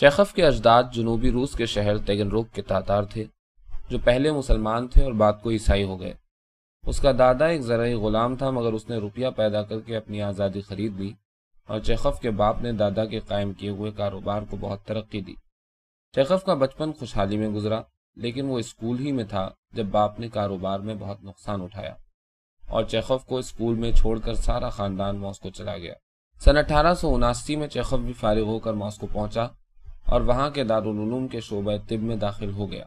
शेखफ के अजदाद जनूबी रूस के शहर तेगन रोक के तातार थे जो पहले मुसलमान थे और बाद को ईसाई हो गए उसका दादा एक जरा ग़ुलाम था मगर उसने रुपया पैदा करके अपनी आज़ादी खरीद ली और चेखफ के बाप ने दादा के कायम किए हुए कारोबार को बहुत तरक्की दी चेखफ का बचपन खुशहाली में गुजरा लेकिन वो स्कूल ही में था जब बाप ने कारोबार में बहुत नुकसान उठाया और चेखफ को स्कूल में छोड़कर सारा खानदान मॉस्को चला गया सन अठारह में चेखफ भी फारिग होकर मॉस्को पहुंचा और वहाँ के दारुलूम के शोबे तिब में दाखिल हो गया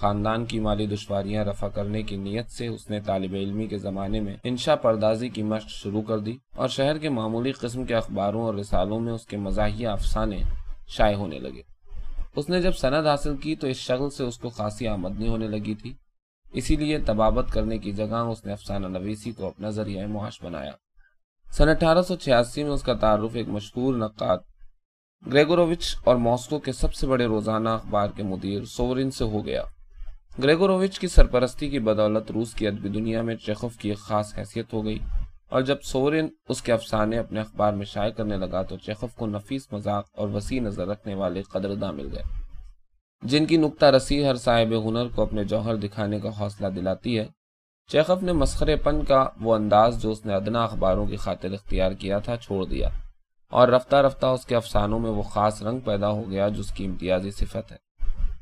ख़ानदान की माली दुशारियाँ रफा करने की नीयत से उसने तालब इलमी के ज़माने में इंशा परदाजी की मश्क शुरू कर दी और शहर के मामूली कस्म के अखबारों और रिसालों में उसके मजाहिया अफसाने शाये होने लगे उसने जब सनद हासिल की तो इस शक्ल से उसको खासी आमदनी होने लगी थी इसीलिए तबावत करने की जगह उसने अफसाना नवीसी को अपना जरिया मुआश बनाया सन अठारह छियासी में उसका तारफ़ एक मशहूर नक़ाद ग्रेगोरोविच और मॉस्को के सबसे बड़े रोजाना अखबार के मुदीर सोवरिन से हो गया ग्रेगोरोविच की सरपरस्ती की बदौलत रूस की अदबी दुनिया में चेखफ की एक खास हैसियत हो गई और जब सोवरिन उसके अफसाने अपने अखबार में शाये करने लगा तो चेखफ को नफीस मजाक और वसी नज़र रखने वाले कदरदा मिल गए जिनकी नुकता रसी हर साहिब हुनर को अपने जौहर दिखाने का हौसला दिलाती है चेखफ ने मस्खरेपन का वो अंदाज जो उसने अदना अखबारों की खातिर इख्तियार किया था छोड़ दिया और रफ्ता रफ्ता उसके अफसानों में वो खास रंग पैदा हो गया जो उसकी इम्तियाजी सिफत है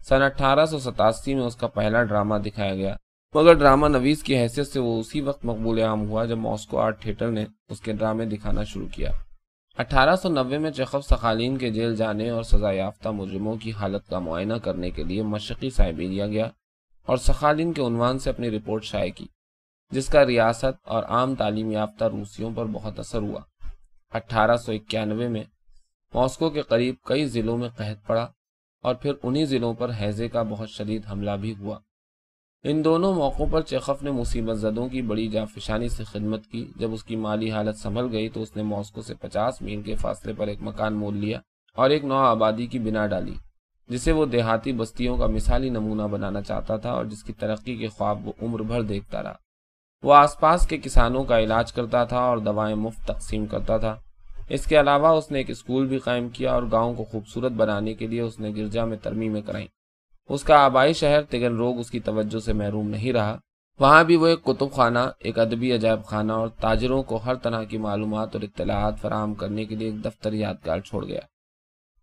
सन अट्ठारह में उसका पहला ड्रामा दिखाया गया मगर ड्रामा नवीस की हैसियत से वो उसी वक्त मकबूल आम हुआ जब मॉस्को आर्ट थिएटर ने उसके ड्रामे दिखाना शुरू किया 1890 में चखब सखालीन के जेल जाने और सजा याफ्ता मुजरमों की हालत का मुआयना करने के लिए मशक़ी साइबेरिया गया और सखालीन के उनवान से अपनी रिपोर्ट शाये की जिसका रियासत और आम तालीम याफ्ता रूसियों पर बहुत असर हुआ अठारह में मॉस्को के करीब कई जिलों में कहत पड़ा और फिर उन्हीं जिलों पर हैजे का बहुत शदीद हमला भी हुआ इन दोनों मौक़ों पर चेखफ ने मुसीबत जदों की बड़ी जाफिशानी से खिदमत की जब उसकी माली हालत संभल गई तो उसने मॉस्को से पचास मील के फासले पर एक मकान मोल लिया और एक नौ आबादी की बिना डाली जिसे वो देहाती बस्तियों का मिसाली नमूना बनाना चाहता था और जिसकी तरक्की के ख्वाब वो उम्र भर देखता रहा वो आसपास के किसानों का इलाज करता था और दवाएं मुफ्त तकसीम करता था इसके अलावा उसने एक स्कूल भी कायम किया और गांव को खूबसूरत बनाने के लिए उसने गिरजा में तरमीमें कराई उसका आबाई शहर तिगन रोग उसकी तवज्जो से महरूम नहीं रहा वहाँ भी वो एक कुतुब खाना एक अदबी अजायब खाना और ताजरों को हर तरह की मालूम और इतलाहत फराहम करने के लिए एक दफ्तर यादगार छोड़ गया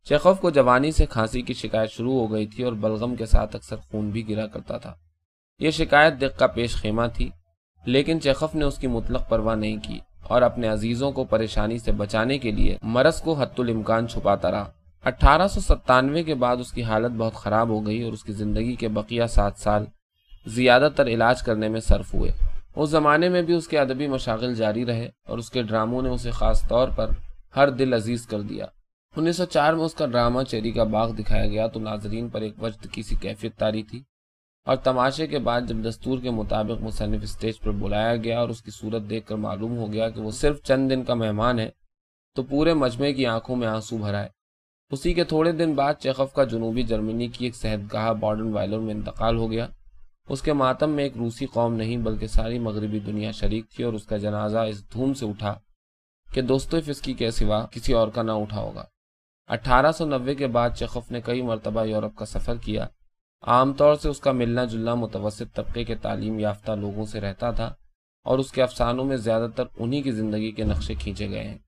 शेखोव को जवानी से खांसी की शिकायत शुरू हो गई थी और बलगम के साथ अक्सर खून भी गिरा करता था ये शिकायत दिख का पेश खेमा थी लेकिन चेखफ ने उसकी मुतलक परवाह नहीं की और अपने अजीजों को परेशानी से बचाने के लिए मरस को हत्तुल इम्कान छुपाता रहा अट्ठारह के बाद उसकी हालत बहुत ख़राब हो गई और उसकी ज़िंदगी के बकिया सात साल ज़्यादातर इलाज करने में सर्फ हुए उस ज़माने में भी उसके अदबी मशागिल जारी रहे और उसके ड्रामों ने उसे ख़ास तौर पर हर दिल अजीज़ कर दिया 1904 में उसका ड्रामा चेरी का बाग दिखाया गया तो नाजरीन पर एक वक्त की सी कैफियत तारी थी और तमाशे के बाद जब दस्तूर के मुताबिक मुसनफ़ स्टेज पर बुलाया गया और उसकी सूरत देख कर मालूम हो गया कि वो सिर्फ चंद दिन का मेहमान है तो पूरे मजमे की आंखों में आंसू भराए उसी के थोड़े दिन बाद चेखफ का जनूबी जर्मनी की एक सहदगाह बॉर्डन वायलर में इंतकाल हो गया उसके मातम में एक रूसी कौम नहीं बल्कि सारी मगरबी दुनिया शरीक थी और उसका जनाजा इस धूम से उठा कि दोस्तों फिसकी के सिवा किसी और का ना उठा होगा नब्बे के बाद चेखफ ने कई मरतबा यूरोप का सफ़र किया आमतौर से उसका मिलना जुलना मुतवसत तबके के तालीम याफ्ता लोगों से रहता था और उसके अफसानों में ज़्यादातर उन्हीं की ज़िंदगी के नक्शे खींचे गए हैं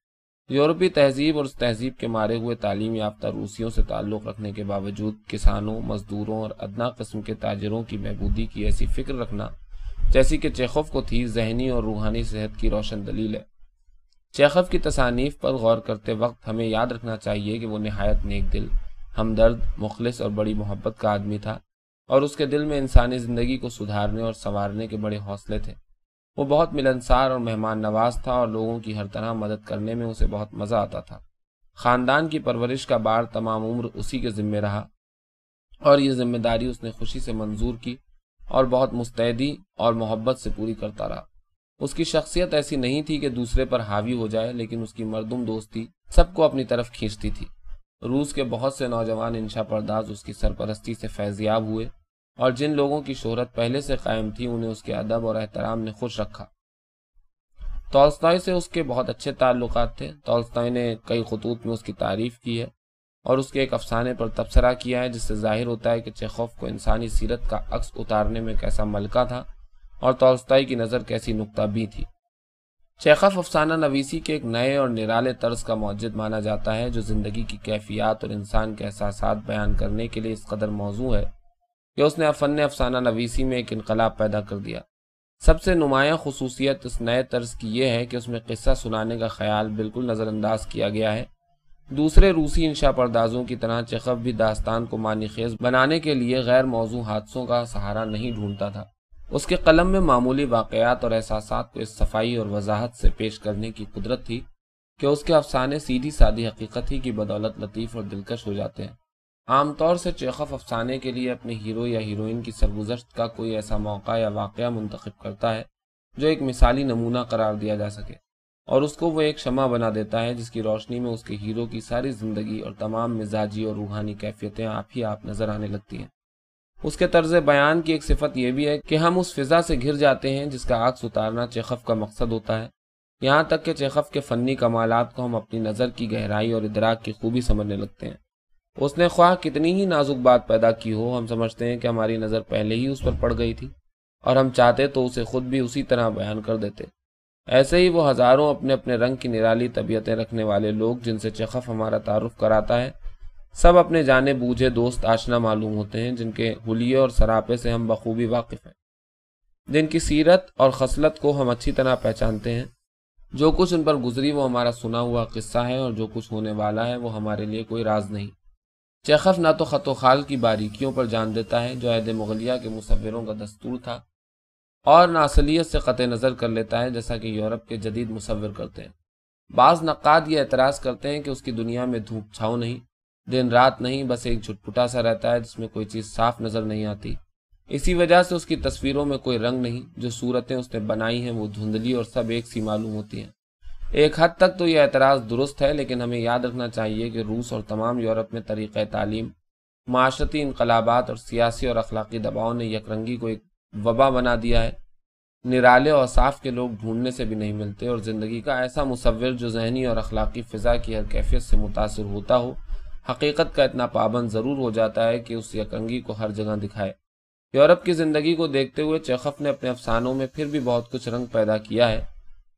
यूरोपीय तहजीब और उस तहजीब के मारे हुए तालीम याफ्ता रूसियों से ताल्लुक़ रखने के बावजूद किसानों मजदूरों और अदना कस्म के ताजरों की महबूदी की ऐसी फिक्र रखना जैसी कि चेखव को थी जहनी और रूहानी सेहत की रोशन दलील है चेखव की तसानीफ पर गौर करते वक्त हमें याद रखना चाहिए कि वो नहायत नेक दिल हमदर्द मुखलिस और बड़ी मोहब्बत का आदमी था और उसके दिल में इंसानी ज़िंदगी को सुधारने और संवारने के बड़े हौसले थे वो बहुत मिलनसार और मेहमान नवाज था और लोगों की हर तरह मदद करने में उसे बहुत मज़ा आता था ख़ानदान की परवरिश का बार तमाम उम्र उसी के ज़िम्मे रहा और ये जिम्मेदारी उसने खुशी से मंजूर की और बहुत मुस्तैदी और मोहब्बत से पूरी करता रहा उसकी शख्सियत ऐसी नहीं थी कि दूसरे पर हावी हो जाए लेकिन उसकी मरदम दोस्ती सबको अपनी तरफ खींचती थी रूस के बहुत से नौजवान इंशा परदाज उसकी सरपरस्ती से फैजियाब हुए और जिन लोगों की शोहरत पहले से कायम थी उन्हें उसके अदब और एहतराम ने खुश रखा तोलस्ताई से उसके बहुत अच्छे ताल्लुक थे तोलस्ताई ने कई खतूत में उसकी तारीफ की है और उसके एक अफसाने पर तबसरा किया है जिससे जाहिर होता है कि चेखौफ को इंसानी सीरत का अक्स उतारने में कैसा मलका था और तोलस्ताई की नज़र कैसी नुकता भी थी चेखफ अफसाना नवीसी के एक नए और निराले तर्ज का मौजद माना जाता है जो ज़िंदगी की कैफियात और इंसान के एहसास बयान करने के लिए इस कदर मौजू है कि उसने फ़न अफसाना नवीसी में एक इनकलाब पैदा कर दिया सबसे नुमाया खसूसियत इस नए तर्ज की यह है कि उसमें किस्सा सुनाने का ख्याल बिल्कुल नज़रअंदाज किया गया है दूसरे रूसी इंशा परदाजों की तरह चेखफ भी दास्तान को मानी खेज बनाने के लिए गैर मौजू हादसों का सहारा नहीं ढूंढता था उसके कलम में मामूली वाकयात और एहसास को इस सफाई और वजाहत से पेश करने की कुदरत थी कि उसके अफसाने सीधी सादी हकीकत ही की बदौलत लतीफ़ और दिलकश हो जाते हैं आमतौर से चेखफ अफसाने के लिए अपने हीरो या हीरोइन की सरगुजश्त का कोई ऐसा मौका या वाक़ मंतखब करता है जो एक मिसाली नमूना करार दिया जा सके और उसको वो एक शमा बना देता है जिसकी रोशनी में उसके हीरो की सारी ज़िंदगी और तमाम मिजाजी और रूहानी कैफियतें आप ही आप नज़र आने लगती हैं उसके तर्ज बयान की एक सिफत यह भी है कि हम उस फिजा से घिर जाते हैं जिसका आक्स उतारना चेखफ का मकसद होता है यहाँ तक कि चेखफ के फ़नी कमालत को हम अपनी नज़र की गहराई और इदराक की खूबी समझने लगते हैं उसने ख्वाह कितनी ही नाजुक बात पैदा की हो हम समझते हैं कि हमारी नज़र पहले ही उस पर पड़ गई थी और हम चाहते तो उसे खुद भी उसी तरह बयान कर देते ऐसे ही वो हज़ारों अपने अपने रंग की निराली तबीयतें रखने वाले लोग जिनसे चखफ हमारा तारुफ कराता है सब अपने जाने बूझे दोस्त आशना मालूम होते हैं जिनके हुलिये और सरापे से हम बखूबी वाकिफ़ हैं जिनकी सीरत और खसलत को हम अच्छी तरह पहचानते हैं जो कुछ उन पर गुजरी वो हमारा सुना हुआ किस्सा है और जो कुछ होने वाला है वो हमारे लिए कोई राज नहीं चेखफ ना तो ख़त खाल की बारीकियों पर जान देता है जो आहद मुगलिया के मुसविरों का दस्तूर था और ना असलियत से ख़त नज़र कर लेता है जैसा कि यूरोप के जदीद मुसविर करते हैं बाज़ नक़ाद ये एतराज़ करते हैं कि उसकी दुनिया में धूप छाओ नहीं दिन रात नहीं बस एक झुटपुटा सा रहता है जिसमें कोई चीज़ साफ नज़र नहीं आती इसी वजह से उसकी तस्वीरों में कोई रंग नहीं जो सूरतें उसने बनाई हैं वो धुंधली और सब एक सी मालूम होती हैं एक हद तक तो यह एतराज़ दुरुस्त है लेकिन हमें याद रखना चाहिए कि रूस और तमाम यूरोप में तरीक़ तालीम माशरती इनकलाबात और सियासी और अखलाकी दबाव ने यकरंगी को एक वबा बना दिया है निराले और साफ के लोग ढूंढने से भी नहीं मिलते और ज़िंदगी का ऐसा मुसविर जो जहनी और अखलाकी फ़िज़ा की हर कैफियत से मुतासर होता हो हकीकत का इतना पाबंद ज़रूर हो जाता है कि उस यकंगी को हर जगह दिखाए यूरोप की ज़िंदगी को देखते हुए चेखफ ने अपने अफसानों में फिर भी बहुत कुछ रंग पैदा किया है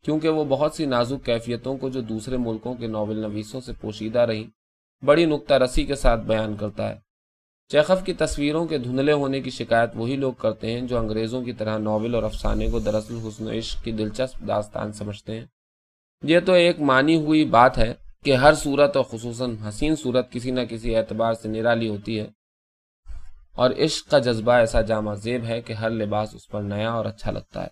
क्योंकि वो बहुत सी नाजुक कैफियतों को जो दूसरे मुल्कों के नावल नवीसों से पोशीदा रहीं बड़ी नुकता रसी के साथ बयान करता है चेखफ की तस्वीरों के धुंधले होने की शिकायत वही लोग करते हैं जो अंग्रेज़ों की तरह नावल और अफसाने को दरअसल हसन इश्क की दिलचस्प दास्तान समझते हैं यह तो एक मानी हुई बात है कि हर सूरत और खसूस हसीन सूरत किसी न किसी एतबार से निराली होती है और इश्क का जज्बा ऐसा जामा जेब है कि हर लिबास उस पर नया और अच्छा लगता है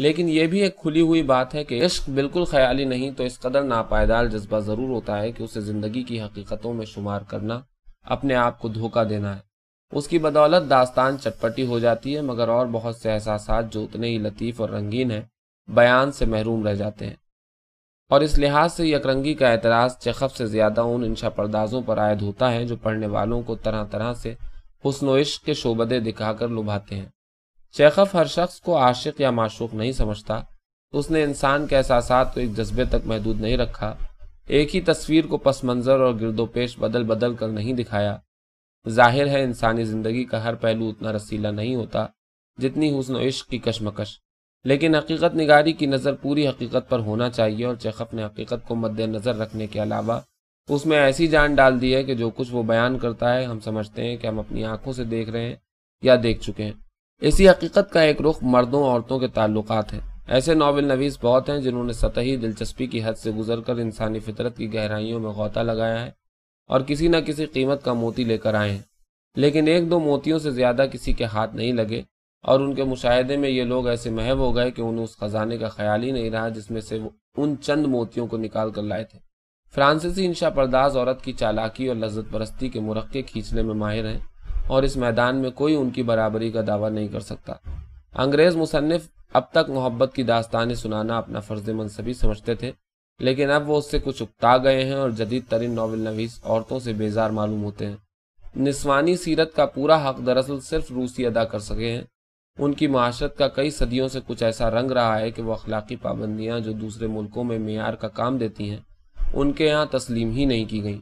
लेकिन यह भी एक खुली हुई बात है कि इश्क बिल्कुल ख्याली नहीं तो इस कदर नापायदार जज्बा ज़रूर होता है कि उसे ज़िंदगी की हकीकतों में शुमार करना अपने आप को धोखा देना है उसकी बदौलत दास्तान चटपटी हो जाती है मगर और बहुत से एहसास जो उतने ही लतीफ़ और रंगीन हैं बयान से महरूम रह जाते हैं और इस लिहाज से यकरंगी का एतराज़ चखब से ज़्यादा उन इंशा परदाजों पर आयद होता है जो पढ़ने वालों को तरह तरह से हसन इश्क के शोबदे दिखाकर लुभाते हैं चेखफ हर शख्स को आशिक या माशूक नहीं समझता उसने इंसान के एहसास को एक जज्बे तक महदूद नहीं रखा एक ही तस्वीर को पस मंज़र और गिरदोपेश बदल बदल कर नहीं दिखाया जाहिर है इंसानी ज़िंदगी का हर पहलू उतना रसीला नहीं होता जितनी हुसन इश्क की कशमकश लेकिन हकीकत निगारी की नज़र पूरी हकीकत पर होना चाहिए और चेखप ने हकीकत को मद्देनज़र रखने के अलावा उसमें ऐसी जान डाल दी है कि जो कुछ वो बयान करता है हम समझते हैं कि हम अपनी आंखों से देख रहे हैं या देख चुके हैं इसी हकीकत का एक रुख मर्दों औरतों के ताल्लुक है ऐसे नावल नवीस बहुत हैं जिन्होंने सतही दिलचस्पी की हद से गुजरकर इंसानी फितरत की गहराइयों में गौता लगाया है और किसी न किसी कीमत का मोती लेकर आए हैं लेकिन एक दो मोतियों से ज़्यादा किसी के हाथ नहीं लगे और उनके मुशाहदे में ये लोग ऐसे महव हो गए कि उन्हें उस खजाने का ख्याल ही नहीं रहा जिसमें से वो उन चंद मोतियों को निकाल कर लाए थे फ्रांसीसी इंशा परदाज औरत की चालाकी और लज्जत परस्ती के मुरक्के खींचने में माहिर हैं और इस मैदान में कोई उनकी बराबरी का दावा नहीं कर सकता अंग्रेज मुसनफ अब तक मोहब्बत की दास्तानें सुनाना अपना फर्ज मनसबी समझते थे लेकिन अब वो उससे कुछ उकता गए हैं और जदीद तरीन नावल नवीस औरतों से बेजार मालूम होते हैं निस्वानी सीरत का पूरा हक दरअसल सिर्फ रूसी अदा कर सके हैं उनकी माशरत का कई सदियों से कुछ ऐसा रंग रहा है कि वह अखलाकी पाबंदियाँ जो दूसरे मुल्कों में मैार का काम देती हैं उनके यहाँ तस्लीम ही नहीं की गई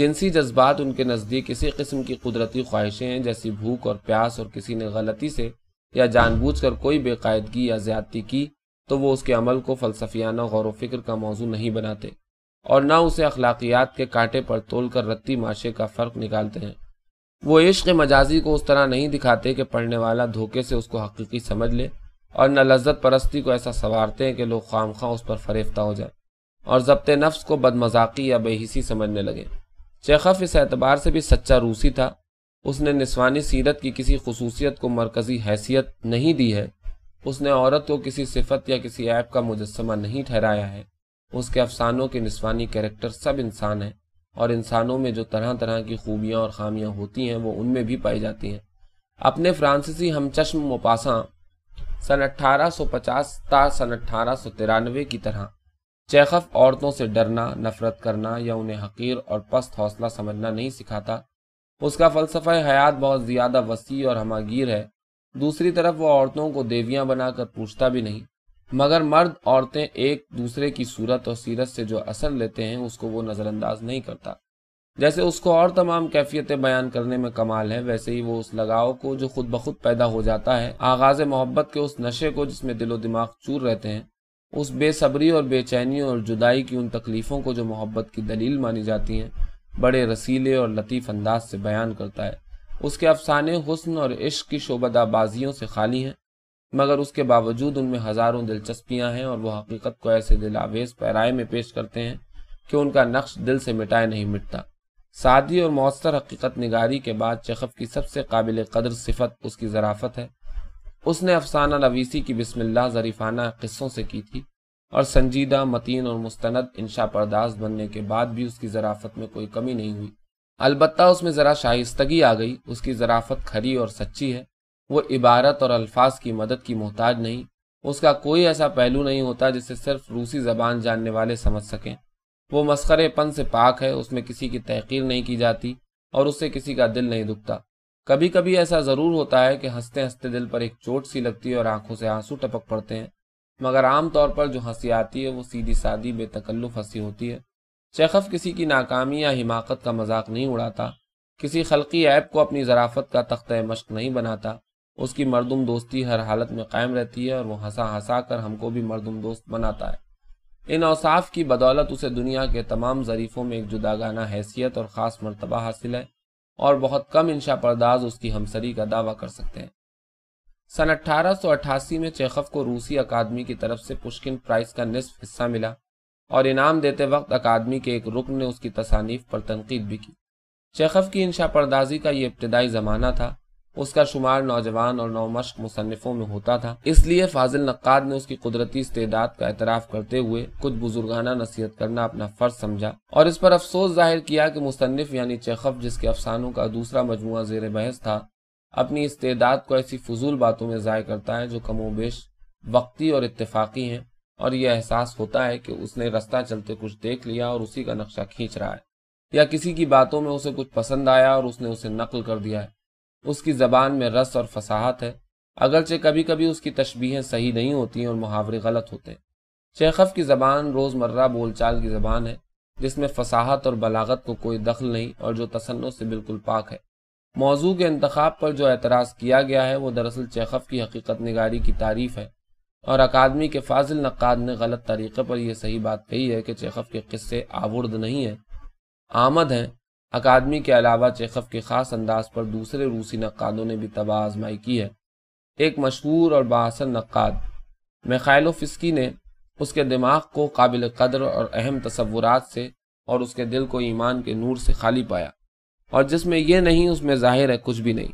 जिनसी जज्बात उनके नज़दीक इसी किस्म की कुदरती ख्वाहिशें हैं जैसी भूख और प्यास और किसी ने गलती से या जानबूझ कर कोई बेकायदगी या ज्यादती की तो वह उसके अमल को फलसफियाना गौर फिक्र का मौजू नहीं बनाते और ना उसे अखलाकियात के कांटे पर तोल कर रत्ती माशे का फ़र्क निकालते हैं वो इश्क मजाजी को उस तरह नहीं दिखाते कि पढ़ने वाला धोखे से उसको हकीकी समझ ले और न लज्जत परस्ती को ऐसा संवारते हैं कि लोग खाम खां उस पर फरेफ्ता हो जाए और जब्त नफ्स को बदमजाकी या बेहिसी समझने लगे चेखफ इस एतबार से भी सच्चा रूसी था उसने निस्वानी सीरत की किसी खसूसियत को मरकज़ी हैसियत नहीं दी है उसने औरत को किसी सिफत या किसी ऐप का मुजस्मा नहीं ठहराया है उसके अफसानों के निस्वानी कैरेक्टर सब इंसान हैं और इंसानों में जो तरह तरह की खूबियाँ और खामियां होती हैं वो उनमें भी पाई जाती हैं अपने फ्रांसीसी हमचश्म मोपासा सन 1850 ता सन अट्ठारह की तरह चेखफ औरतों से डरना नफरत करना या उन्हें हकीर और पस्त हौसला समझना नहीं सिखाता उसका फलसफा हयात बहुत ज़्यादा वसी और हमागीर है दूसरी तरफ वह औरतों को देवियां बनाकर पूछता भी नहीं मगर मर्द औरतें एक दूसरे की सूरत और सीरत से जो असर लेते हैं उसको वो नज़रअंदाज नहीं करता जैसे उसको और तमाम कैफियतें बयान करने में कमाल है वैसे ही वो उस लगाव को जो खुद बखुद पैदा हो जाता है आगाज़ मोहब्बत के उस नशे को जिसमें दिलो दिमाग चूर रहते हैं उस बेसब्री और बेचैनी और जुदाई की उन तकलीफ़ों को जो मोहब्बत की दलील मानी जाती हैं बड़े रसीले और लतीफ़ अंदाज से बयान करता है उसके अफसाने हुस्न और इश्क की शोबदाबाजियों से खाली हैं मगर उसके बावजूद उनमें हजारों दिलचस्पियां हैं और वो हकीकत को ऐसे दिलावेज पैराए में पेश करते हैं कि उनका नक्श दिल से मिटाए नहीं मिटता सादी और मौसर हकीकत निगारी के बाद चखफ की सबसे काबिल कदर सिफत उसकी ज़राफत है उसने अफसाना नवीसी की बिस्मिल्लाह जरीफाना किस्सों से की थी और संजीदा मतीन और मुस्तंद इंशा परदास बनने के बाद भी उसकी ज़राफत में कोई कमी नहीं हुई अलबत्ता उसमें ज़रा शाइस्तगी आ गई उसकी ज़राफत खरी और सच्ची है वो इबारत और अल्फाज की मदद की मोहताज नहीं उसका कोई ऐसा पहलू नहीं होता जिसे सिर्फ रूसी जबान जानने वाले समझ सकें वो मस्करेपन से पाक है उसमें किसी की तहकीर नहीं की जाती और उससे किसी का दिल नहीं दुखता कभी कभी ऐसा ज़रूर होता है कि हंसते हंसते दिल पर एक चोट सी लगती है और आंखों से आंसू टपक पड़ते हैं मगर आमतौर पर जो हंसी आती है वो सीधी सादी बेतकल्लुफ हंसी होती है शेखफ किसी की नाकामी या हिमाकत का मजाक नहीं उड़ाता किसी खलकी ऐप को अपनी जराफत का तख्त मश्क नहीं बनाता उसकी मरदम दोस्ती हर हालत में कायम रहती है और वो हंसा हंसा कर हमको भी मरदम दोस्त बनाता है इन अवसाफ की बदौलत उसे दुनिया के तमाम जरीफों में एक जुदागाना हैसियत और ख़ास मरतबा हासिल है और बहुत कम इंशा परदाज उसकी हमसरी का दावा कर सकते हैं सन अट्ठारह सौ अट्ठासी में चेखव को रूसी अकादमी की तरफ से पुष्किन प्राइस का निसफ हिस्सा मिला और इनाम देते वक्त अकादमी के एक रुकन ने उसकी तसानीफ पर तनकीद भी की चेखफ़ की इंशा परदाजी का ये इब्तदाई ज़माना था उसका शुमार नौजवान और नौमश्क मुसनफ़ों में होता था इसलिए फाजिल नक्काद ने उसकी कुदरती इस्तेदाद का एतराफ़ करते हुए कुछ बुजुर्गाना नसीहत करना अपना फ़र्ज समझा और इस पर अफसोस जाहिर किया कि मुसनफ़ यानी चेखफ जिसके अफसानों का दूसरा मजमु जेर बहस था अपनी इस्तेदाद को ऐसी फजूल बातों में ज़ाय करता है जो कमो बेश वक्ती और इतफाक़ी हैं और यह एहसास होता है कि उसने रास्ता चलते कुछ देख लिया और उसी का नक्शा खींच रहा है या किसी की बातों में उसे कुछ पसंद आया और उसने उसे नकल कर दिया है उसकी ज़बान में रस और फसाहत है अगरचे कभी कभी उसकी तशबीहें सही नहीं होती और मुहावरे गलत होते हैं शेखफ की ज़बान रोज़मर्रा बोल चाल की ज़बान है जिसमें फसाहत और बलागत को कोई दखल नहीं और जो तसनों से बिल्कुल पाक है मौजू के इंतखब पर जो एतराज़ किया गया है वह दरअसल चेखफ की हकीकत नगारी की तारीफ़ है और अकादमी के फाजिल नक़ाद ने गलत तरीके पर यह सही बात कही है कि चेखफ के किस्से आवर्द नहीं हैं आमद हैं अकादमी के अलावा चेखव के खास अंदाज पर दूसरे रूसी नक्कादों ने भी तबाह आजमाई की है एक मशहूर और बासर नक्काद मेखाइलोफिस्की ने उसके दिमाग को काबिल कदर और अहम तस्वुरात से और उसके दिल को ईमान के नूर से खाली पाया और जिसमें यह नहीं उसमें जाहिर है कुछ भी नहीं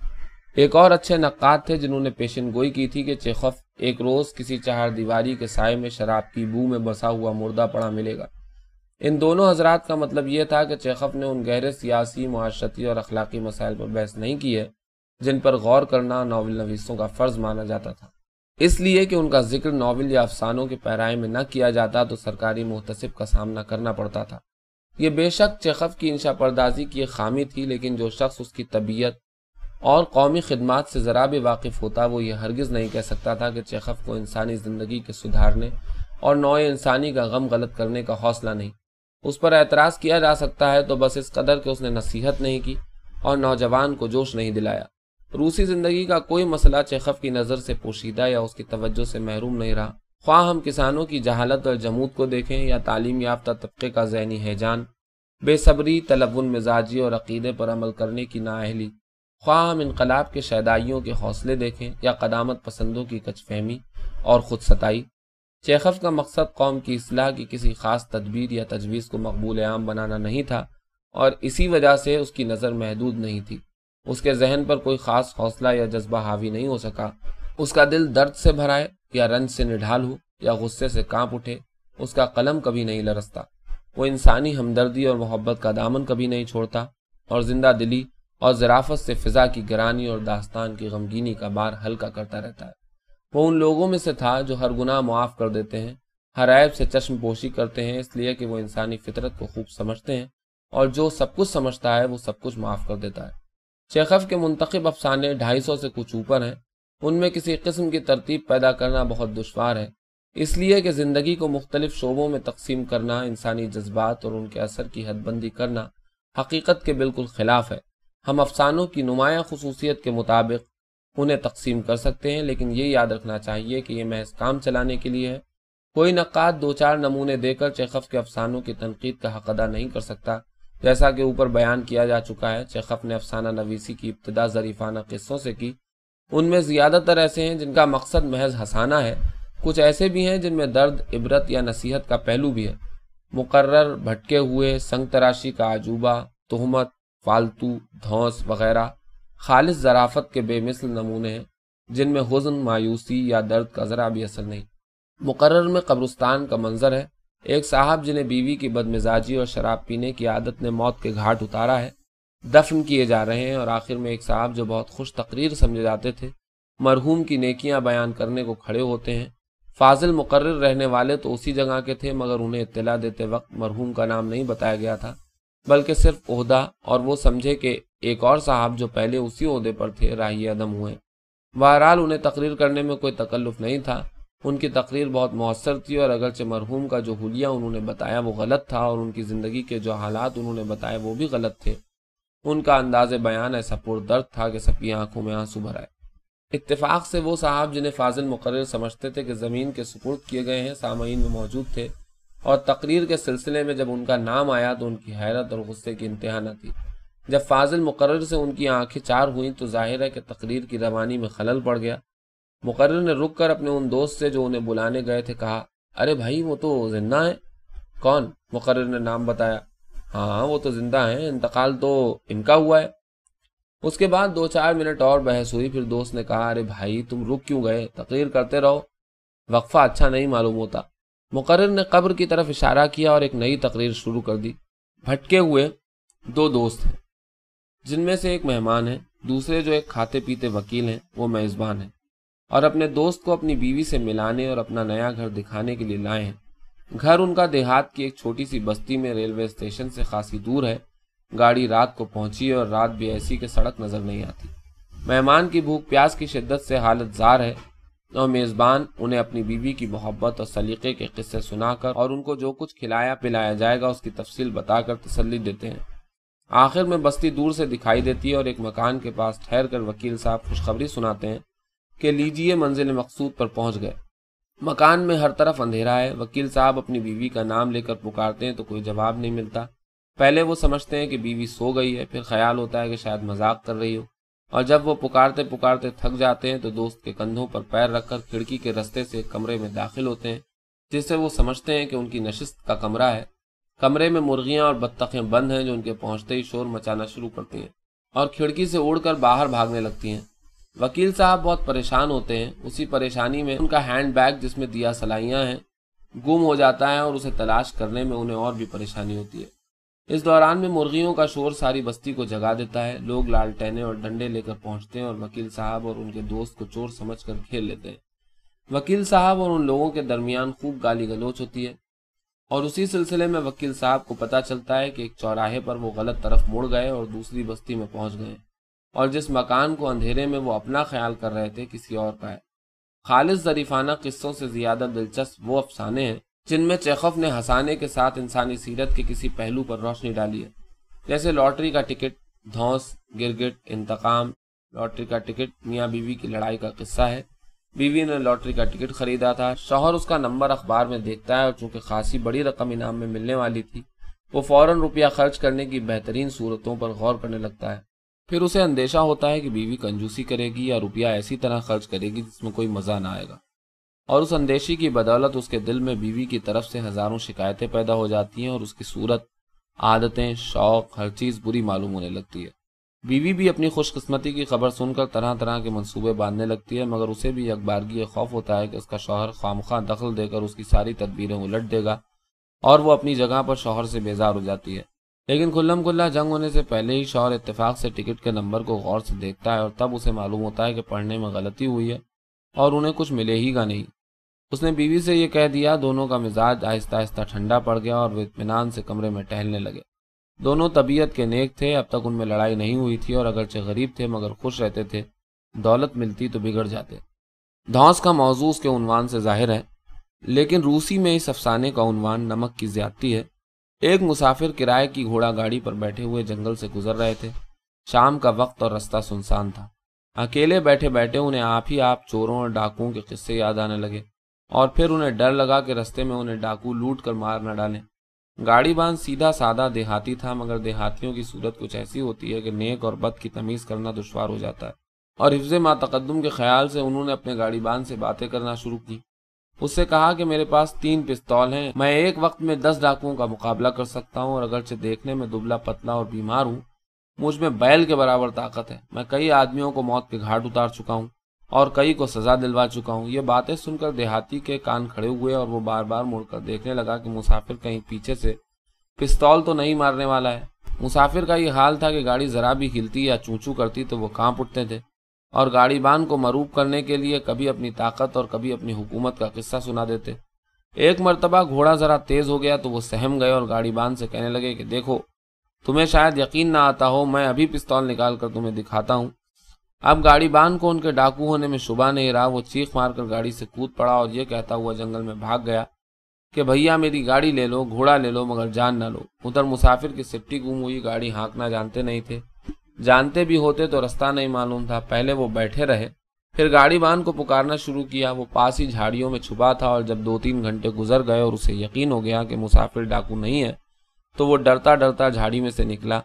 एक और अच्छे नक्काद थे जिन्होंने पेशन गोई की थी कि चेखफ एक रोज़ किसी चार दीवारी के साय में शराब की बू में बसा हुआ मुर्दा पड़ा मिलेगा इन दोनों हजरात का मतलब यह था कि चेखफ ने उन गहरे सियासी माशरती और अखलाकी मसाइल पर बहस नहीं की है जिन पर गौर करना नावल नवीसों का फ़र्ज़ माना जाता था इसलिए कि उनका जिक्र नावल या अफसानों के पैराए में न किया जाता तो सरकारी मुहतसब का सामना करना पड़ता था ये बेशक चेखफ की इंशा परदाजी की एक खामी थी लेकिन जो शख्स उसकी तबीयत और कौमी खदमात से ज़रा भी वाकिफ़ होता वो ये हरगिज़ नहीं कह सकता था कि चेखफ को इंसानी ज़िंदगी के सुधारने और नौ इंसानी का गम गलत करने का हौसला नहीं उस पर एतराज़ किया जा सकता है तो बस इस कदर के उसने नसीहत नहीं की और नौजवान को जोश नहीं दिलाया रूसी ज़िंदगी का कोई मसला चेखफ की नज़र से पोशीदा या उसकी तवज्जो से महरूम नहीं रहा ख्वा हम किसानों की जहालत और जमूत को देखें या तालीम याफ्ता तबके का जहनी हैजान बेसब्री तलवन मिजाजी और अकीदे पर अमल करने की नााहली ख्वा हम इनकलाब के शदाइयों के हौसले देखें या कदामत पसंदों की कचफहमी और खुद सताई चेखफ़ का मकसद कौम की असलाह की किसी खास तदबीर या तजवीज़ को मकबूल आम बनाना नहीं था और इसी वजह से उसकी नज़र महदूद नहीं थी उसके जहन पर कोई ख़ास हौसला या जज्बा हावी नहीं हो सका उसका दिल दर्द से भराए या रंज से निढाल हो या गुस्से से कांप उठे उसका कलम कभी नहीं लरसता वो इंसानी हमदर्दी और मोहब्बत का दामन कभी नहीं छोड़ता और जिंदा दिली और जराफत से फिजा की गरानी और दास्तान की गमगीनी का बार हल्का करता रहता है वो उन लोगों में से था जो हर गुनाह मुआफ़ कर देते हैं हर ऐब से चश्मपोशी करते हैं इसलिए कि वो इंसानी फितरत को खूब समझते हैं और जो सब कुछ समझता है वो सब कुछ माफ़ कर देता है शेखफ के मुंतखब अफसाने ढाई सौ से कुछ ऊपर हैं उनमें किसी किस्म की तरतीब पैदा करना बहुत दुशवार है इसलिए कि ज़िंदगी को मुख्तलिफ शोबों में तकसीम करना इंसानी जज्बात और उनके असर की हदबंदी करना हकीकत के बिल्कुल खिलाफ है हम अफसानों की नुमाया खसूसियत के मुताबिक उन्हें तकसीम कर सकते हैं लेकिन ये याद रखना चाहिए कि यह महज काम चलाने के लिए है कोई नक़ाद दो चार नमूने देकर चेखफ के अफसानों की तनकीद का हक अदा नहीं कर सकता जैसा कि ऊपर बयान किया जा चुका है चेखफ ने अफसाना नवीसी की इब्तदा जरीफाना किस्सों से की उनमें ज़्यादातर ऐसे हैं जिनका मकसद महज हंसाना है कुछ ऐसे भी हैं जिनमें दर्द इबरत या नसीहत का पहलू भी है मुकर्र भटके हुए संग तराशी का आजूबा तहमत फालतू धौस वगैरह खालिश ज़राफ़त के बेमिसल नमूने हैं जिनमें हुजन मायूसी या दर्द का ज़रा भी असर नहीं मुकर्र में कब्रस्तान का मंजर है एक साहब जिन्हें बीवी की बदमिजाजी और शराब पीने की आदत ने मौत के घाट उतारा है दफन किए जा रहे हैं और आखिर में एक साहब जो बहुत खुश तकरीर समझे जाते थे मरहूम की नेकियां बयान करने को खड़े होते हैं फाजिल मुकर्र रहने वाले तो उसी जगह के थे मगर उन्हें इतला देते वक्त मरहूम का नाम नहीं बताया गया था बल्कि सिर्फ उहदा और वो समझे कि एक और साहब जो पहले उसी अहदे पर थे राही अदम हुए बहरहाल उन्हें तकरीर करने में कोई तकल्लुफ नहीं था उनकी तकरीर बहुत मौसर थी और अगरचे मरहूम का जो हुलिया उन्होंने बताया वो गलत था और उनकी ज़िंदगी के जो हालात उन्होंने बताए वो भी गलत थे उनका अंदाज बयान ऐसा पुरदर्द था कि सबकी आंखों में आंसू भर आए इतफाक़ से वो साहब जिन्हें फाजिल मुकर समझते थे कि ज़मीन के सुपुर्द किए गए हैं सामीन में मौजूद थे और तकरीर के सिलसिले में जब उनका नाम आया तो उनकी हैरत और गुस्से की इंतहा न थी जब फाजिल मुकर से उनकी आंखें चार हुई तो जाहिर है कि तकरीर की रवानी में खलल पड़ गया मुकर ने रुक कर अपने उन दोस्त से जो उन्हें बुलाने गए थे कहा अरे भाई वो तो जिंदा है कौन मुकर ने नाम बताया हाँ वो तो जिंदा है इंतकाल तो इनका हुआ है उसके बाद दो चार मिनट और बहस हुई फिर दोस्त ने कहा अरे भाई तुम रुक क्यों गए तकरीर करते रहो वक्फा अच्छा नहीं मालूम होता मुकर ने कब्र की तरफ इशारा किया और एक नई तकरीर शुरू कर दी भटके हुए दो दोस्त हैं जिनमें से एक मेहमान है दूसरे जो एक खाते पीते वकील हैं वो मेज़बान है और अपने दोस्त को अपनी बीवी से मिलाने और अपना नया घर दिखाने के लिए लाए हैं घर उनका देहात की एक छोटी सी बस्ती में रेलवे स्टेशन से खासी दूर है गाड़ी रात को पहुंची और रात भी ऐसी के सड़क नजर नहीं आती मेहमान की भूख प्यास की शिद्दत से हालत जार है और मेज़बान उन्हें अपनी बीवी की मोहब्बत और सलीके के किस्से सुनाकर और उनको जो कुछ खिलाया पिलाया जाएगा उसकी तफसील बताकर तसली देते हैं आखिर में बस्ती दूर से दिखाई देती है और एक मकान के पास ठहर कर वकील साहब खुशखबरी सुनाते हैं कि लीजिए मंजिल मकसूद पर पहुंच गए मकान में हर तरफ अंधेरा है वकील साहब अपनी बीवी का नाम लेकर पुकारते हैं तो कोई जवाब नहीं मिलता पहले वो समझते हैं कि बीवी सो गई है फिर ख्याल होता है कि शायद मजाक कर रही हो और जब वो पुकारते पुकारते थक जाते हैं तो दोस्त के कंधों पर पैर रखकर खिड़की के रस्ते से कमरे में दाखिल होते हैं जिससे वो समझते हैं कि उनकी नशिस्त का कमरा है कमरे में मुर्गियां और बत्तखें बंद हैं जो उनके पहुंचते ही शोर मचाना शुरू करती हैं और खिड़की से उड़कर बाहर भागने लगती हैं वकील साहब बहुत परेशान होते हैं उसी परेशानी में उनका हैंड बैग जिसमें दिया सलाइयाँ हैं गुम हो जाता है और उसे तलाश करने में उन्हें और भी परेशानी होती है इस दौरान में मुर्गियों का शोर सारी बस्ती को जगा देता है लोग लालटेने और डंडे लेकर पहुंचते हैं और वकील साहब और उनके दोस्त को चोर समझ कर खेल लेते हैं वकील साहब और उन लोगों के दरमियान खूब गाली गलोच होती है और उसी सिलसिले में वकील साहब को पता चलता है कि एक चौराहे पर वो गलत तरफ मुड़ गए और दूसरी बस्ती में पहुंच गए और जिस मकान को अंधेरे में वो अपना ख्याल कर रहे थे किसी और का है खालिद जरीफाना किस्सों से ज्यादा दिलचस्प वो अफसाने हैं जिनमें चेखफ ने हंसाने के साथ इंसानी सीरत के किसी पहलू पर रोशनी डाली है जैसे लॉटरी का टिकट धौस गिरगिट इंतकाम लॉटरी का टिकट मियाँ बीवी की लड़ाई का किस्सा है बीवी ने लॉटरी का टिकट खरीदा था शोहर उसका नंबर अखबार में देखता है और चूंकि खासी बड़ी रकम इनाम में मिलने वाली थी वो फौरन रुपया खर्च करने की बेहतरीन सूरतों पर गौर करने लगता है फिर उसे अंदेशा होता है कि बीवी कंजूसी करेगी या रुपया ऐसी तरह खर्च करेगी जिसमें कोई मजा ना आएगा और उस अंदेशी की बदौलत उसके दिल में बीवी की तरफ से हजारों शिकायतें पैदा हो जाती हैं और उसकी सूरत आदतें शौक हर चीज बुरी मालूम होने लगती है बीवी भी अपनी खुशकस्मती की खबर सुनकर तरह तरह के मंसूबे बांधने लगती है मगर उसे भी अखबारगी ये खौफ होता है कि उसका शौहर खामखा दखल देकर उसकी सारी तदबीरें उलट देगा और वो अपनी जगह पर शौहर से बेजार हो जाती है लेकिन खुल्लम खुल्ला जंग होने से पहले ही शौहर इतफाक से टिकट के नंबर को गौर से देखता है और तब उसे मालूम होता है कि पढ़ने में गलती हुई है और उन्हें कुछ मिले ही का नहीं उसने बीवी से यह कह दिया दोनों का मिजाज आहिस्ता आहिस्ता ठंडा पड़ गया और वे इतमान से कमरे में टहलने लगे दोनों तबीयत के नेक थे अब तक उनमें लड़ाई नहीं हुई थी और अगरचे गरीब थे मगर खुश रहते थे दौलत मिलती तो बिगड़ जाते धौस का मौजू उसके उनवान से जाहिर है लेकिन रूसी में इस अफसाने का उनवान नमक की ज्यादती है एक मुसाफिर किराए की घोड़ा गाड़ी पर बैठे हुए जंगल से गुजर रहे थे शाम का वक्त और रास्ता सुनसान था अकेले बैठे बैठे उन्हें आप ही आप चोरों और डाकुओं के किस्से याद आने लगे और फिर उन्हें डर लगा कि रास्ते में उन्हें डाकू लूट कर मार न डालें गाड़ी बांध सीधा सादा देहाती था मगर देहातियों की सूरत कुछ ऐसी होती है कि नेक और बद की तमीज़ करना दुशवार हो जाता है और हिफ्ज़ मा तकदम के ख्याल से उन्होंने अपने गाड़ी बांध से बातें करना शुरू की उससे कहा कि मेरे पास तीन पिस्तौल हैं मैं एक वक्त में दस डाकुओं का मुकाबला कर सकता हूँ और अगरचे देखने में दुबला पतला और बीमार हूँ मुझ में बैल के बराबर ताकत है मैं कई आदमियों को मौत के घाट उतार चुका हूँ और कई को सजा दिलवा चुका हूँ ये बातें सुनकर देहाती के कान खड़े हुए और वो बार बार मुड़कर देखने लगा कि मुसाफिर कहीं पीछे से पिस्तौल तो नहीं मारने वाला है मुसाफिर का ये हाल था कि गाड़ी जरा भी हिलती या चूचू करती तो वो कांप उठते थे और गाड़ीबान को मरूब करने के लिए कभी अपनी ताकत और कभी अपनी हुकूमत का किस्सा सुना देते एक मरतबा घोड़ा ज़रा तेज़ हो गया तो वो सहम गए और गाड़ीबान से कहने लगे कि देखो तुम्हें शायद यकीन ना आता हो मैं अभी पिस्तौल निकाल कर तुम्हें दिखाता हूँ अब गाड़ी बांध को उनके डाकू होने में शुभा नहीं रहा वो चीख मारकर गाड़ी से कूद पड़ा और ये कहता हुआ जंगल में भाग गया कि भैया मेरी गाड़ी ले लो घोड़ा ले लो मगर जान ना लो उधर मुसाफिर की सिप्टी गुम हुई गाड़ी हाँकना जानते नहीं थे जानते भी होते तो रास्ता नहीं मालूम था पहले वो बैठे रहे फिर गाड़ी बांध को पुकारना शुरू किया वो पास ही झाड़ियों में छुपा था और जब दो तीन घंटे गुजर गए और उसे यकीन हो गया कि मुसाफिर डाकू नहीं है तो वो डरता डरता झाड़ी में से निकला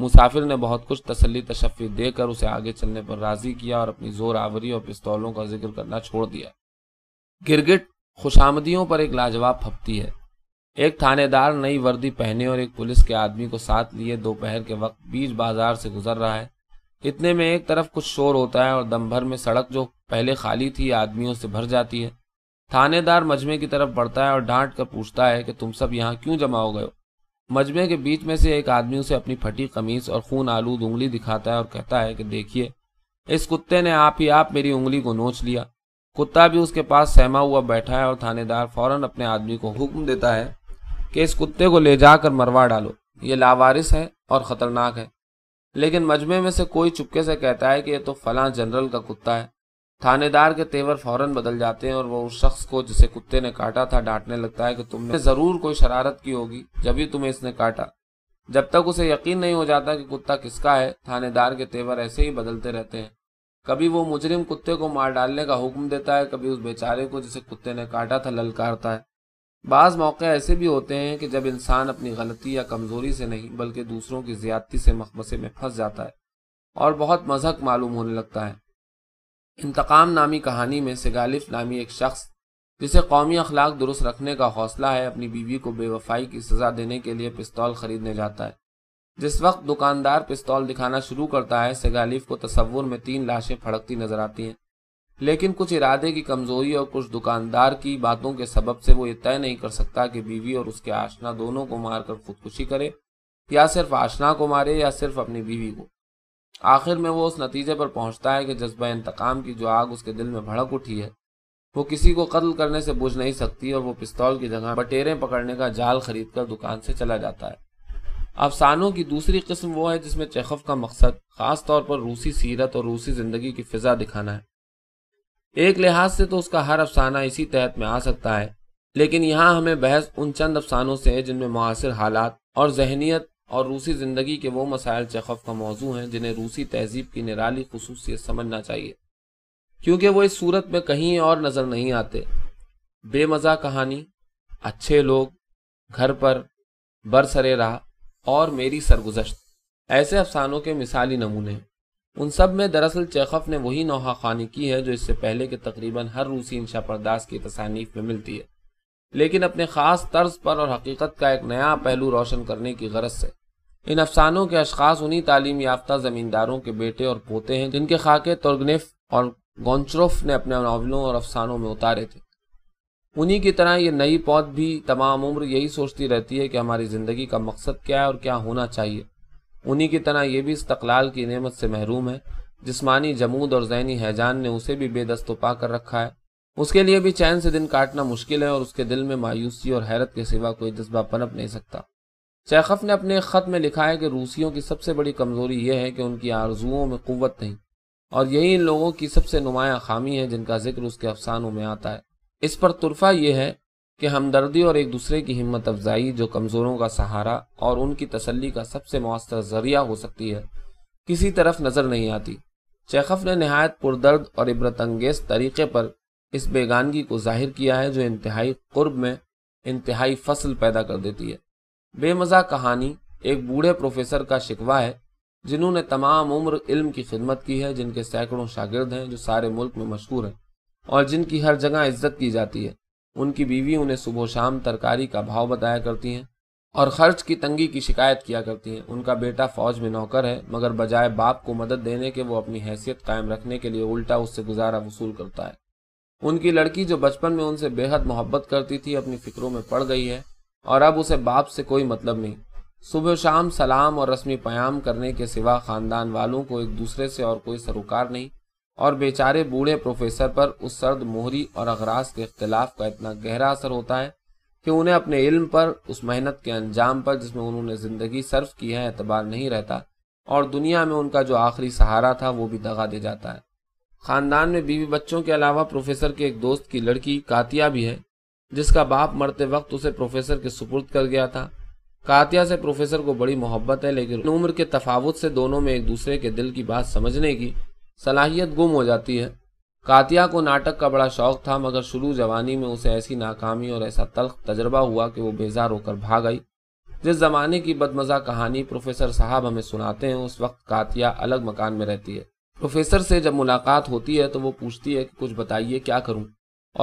मुसाफिर ने बहुत कुछ तसली तशफ़ी देकर उसे आगे चलने पर राजी किया और अपनी जोर आवरी और पिस्तौलों का जिक्र करना छोड़ दिया गिरगिट खुशामदियों पर एक लाजवाब फपती है एक थानेदार नई वर्दी पहने और एक पुलिस के आदमी को साथ लिए दोपहर के वक्त बीच बाजार से गुजर रहा है इतने में एक तरफ कुछ शोर होता है और दम भर में सड़क जो पहले खाली थी आदमियों से भर जाती है थानेदार मजमे की तरफ बढ़ता है और डांट कर पूछता है कि तुम सब यहाँ क्यों जमा हो गए मजमे के बीच में से एक आदमी उसे अपनी फटी कमीज और खून आलूद उंगली दिखाता है और कहता है कि देखिए इस कुत्ते ने आप ही आप मेरी उंगली को नोच लिया कुत्ता भी उसके पास सहमा हुआ बैठा है और थानेदार फौरन अपने आदमी को हुक्म देता है कि इस कुत्ते को ले जाकर मरवा डालो ये लावारिस है और ख़तरनाक है लेकिन मजमे में से कोई चुपके से कहता है कि यह तो फलां जनरल का कुत्ता है थानेदार के तेवर फौरन बदल जाते हैं और वो उस शख्स को जिसे कुत्ते ने काटा था डांटने लगता है कि तुमने जरूर कोई शरारत की होगी जब भी तुम्हें इसने काटा जब तक उसे यकीन नहीं हो जाता कि कुत्ता किसका है थानेदार के तेवर ऐसे ही बदलते रहते हैं कभी वो मुजरिम कुत्ते को मार डालने का हुक्म देता है कभी उस बेचारे को जिसे कुत्ते ने काटा था ललकारता है बाज मौके ऐसे भी होते हैं कि जब इंसान अपनी गलती या कमजोरी से नहीं बल्कि दूसरों की ज्यादती से मखबसे में फंस जाता है और बहुत मजहक मालूम होने लगता है इंतकाम नामी कहानी में सिगालिफ नामी एक शख्स जिसे कौमी अखलाक दुरुस्त रखने का हौसला है अपनी बीवी को बेवफाई की सज़ा देने के लिए पिस्तौल खरीदने जाता है जिस वक्त दुकानदार पिस्तौल दिखाना शुरू करता है सिगालिफ को तस्वुर में तीन लाशें फड़कती नजर आती हैं लेकिन कुछ इरादे की कमज़ोरी और कुछ दुकानदार की बातों के सबब से वो ये तय नहीं कर सकता कि बीवी और उसके आशना दोनों को मारकर खुदकुशी करे या सिर्फ आशना को मारे या सिर्फ अपनी बीवी को आखिर में वो उस नतीजे पर पहुंचता है कि जज्बा इंतकाम की जो आग उसके दिल में भड़क उठी है वो किसी को कत्ल करने से बुझ नहीं सकती और वो पिस्तौल की जगह बटेरे पकड़ने का जाल खरीद कर दुकान से चला जाता है अफसानों की दूसरी किस्म वो है जिसमें चेखफ का मकसद खास तौर पर रूसी सीरत और रूसी जिंदगी की फिजा दिखाना है एक लिहाज से तो उसका हर अफसाना इसी तहत में आ सकता है लेकिन यहाँ हमें बहस उन चंद अफसानों से है जिनमें मुहासिर हालात और जहनीत और रूसी ज़िंदगी के वो मसायल चखफ का मौजू हैं जिन्हें रूसी तहजीब की निराली खसूसियत समझना चाहिए क्योंकि वो इस सूरत में कहीं और नज़र नहीं आते बेमज़ा कहानी अच्छे लोग घर पर बरसरे राह और मेरी सरगुजश्त ऐसे अफसानों के मिसाली नमूने हैं उन सब में दरअसल चेखफ ने वही नौहा खानी की है जो इससे पहले के तकरीबन हर रूसी इंशा परदास की तसानीफ में मिलती है लेकिन अपने खास तर्ज पर और हकीकत का एक नया पहलू रोशन करने की गरज से इन अफसानों के अशास उन्हीं तालीम याफ्ता ज़मींदारों के बेटे और पोते हैं जिनके खाके तुर्गनिफ और गोंचरोफ ने अपने नावलों और अफसानों में उतारे थे उन्हीं की तरह ये नई पौध भी तमाम उम्र यही सोचती रहती है कि हमारी ज़िंदगी का मकसद क्या है और क्या होना चाहिए उन्हीं की तरह ये भी इस्तलाल की नमत से महरूम है जिसमानी जमूद और जैनी हैजान ने उसे भी बेदस्तो पा कर रखा है उसके लिए भी चैन से दिन काटना मुश्किल है और उसके दिल में मायूसी और हैरत के सिवा कोई जज्बा पनप नहीं सकता चैखफ ने अपने ख़त में लिखा है कि रूसियों की सबसे बड़ी कमज़ोरी यह है कि उनकी आरजुओं में कुत नहीं और यही इन लोगों की सबसे नुमाया खामी है जिनका जिक्र उसके अफसानों में आता है इस पर तुरफा यह है कि हमदर्दी और एक दूसरे की हिम्मत अफजाई जो कमज़ोरों का सहारा और उनकी तसल्ली का सबसे मौसर जरिया हो सकती है किसी तरफ नज़र नहीं आती चैखफ ने नहायत पुरदर्द और इबरत अंगेज तरीके पर इस बेगानगी को जाहिर किया है जो इंतहाई कुर्ब में इंतहाई फसल पैदा कर देती है बेमज़ा कहानी एक बूढ़े प्रोफेसर का शिकवा है जिन्होंने तमाम उम्र इल्म की खिदमत की है जिनके सैकड़ों शागिर्द हैं जो सारे मुल्क में मशहूर हैं और जिनकी हर जगह इज्जत की जाती है उनकी बीवी उन्हें सुबह शाम तरकारी का भाव बताया करती हैं और खर्च की तंगी की शिकायत किया करती हैं उनका बेटा फौज में नौकर है मगर बजाय बाप को मदद देने के वो अपनी हैसियत कायम रखने के लिए उल्टा उससे गुजारा वसूल करता है उनकी लड़की जो बचपन में उनसे बेहद मोहब्बत करती थी अपनी फिक्रों में पड़ गई है और अब उसे बाप से कोई मतलब नहीं सुबह शाम सलाम और रस्मी प्याम करने के सिवा खानदान वालों को एक दूसरे से और कोई सरोकार नहीं और बेचारे बूढ़े प्रोफेसर पर उस सर्द मोहरी और अगरास के अख्तिलाफ का इतना गहरा असर होता है कि उन्हें अपने इल्म पर उस मेहनत के अंजाम पर जिसमें उन्होंने ज़िंदगी सर्व की है एतबार नहीं रहता और दुनिया में उनका जो आखिरी सहारा था वो भी दगा दे जाता है खानदान में बीवी बच्चों के अलावा प्रोफेसर के एक दोस्त की लड़की कातिया भी है जिसका बाप मरते वक्त उसे प्रोफेसर के सुपुर्द कर गया था कातिया से प्रोफेसर को बड़ी मोहब्बत है लेकिन उम्र के तफावत से दोनों में एक दूसरे के दिल की बात समझने की सलाहियत गुम हो जाती है कातिया को नाटक का बड़ा शौक था मगर शुरू जवानी में उसे ऐसी नाकामी और ऐसा तल्ख तजर्बा हुआ कि वो बेजार होकर भाग आई जिस जमाने की बदमजा कहानी प्रोफेसर साहब हमें सुनाते हैं उस वक्त कातिया अलग मकान में रहती है प्रोफेसर से जब मुलाकात होती है तो वो पूछती है कि कुछ बताइए क्या करूं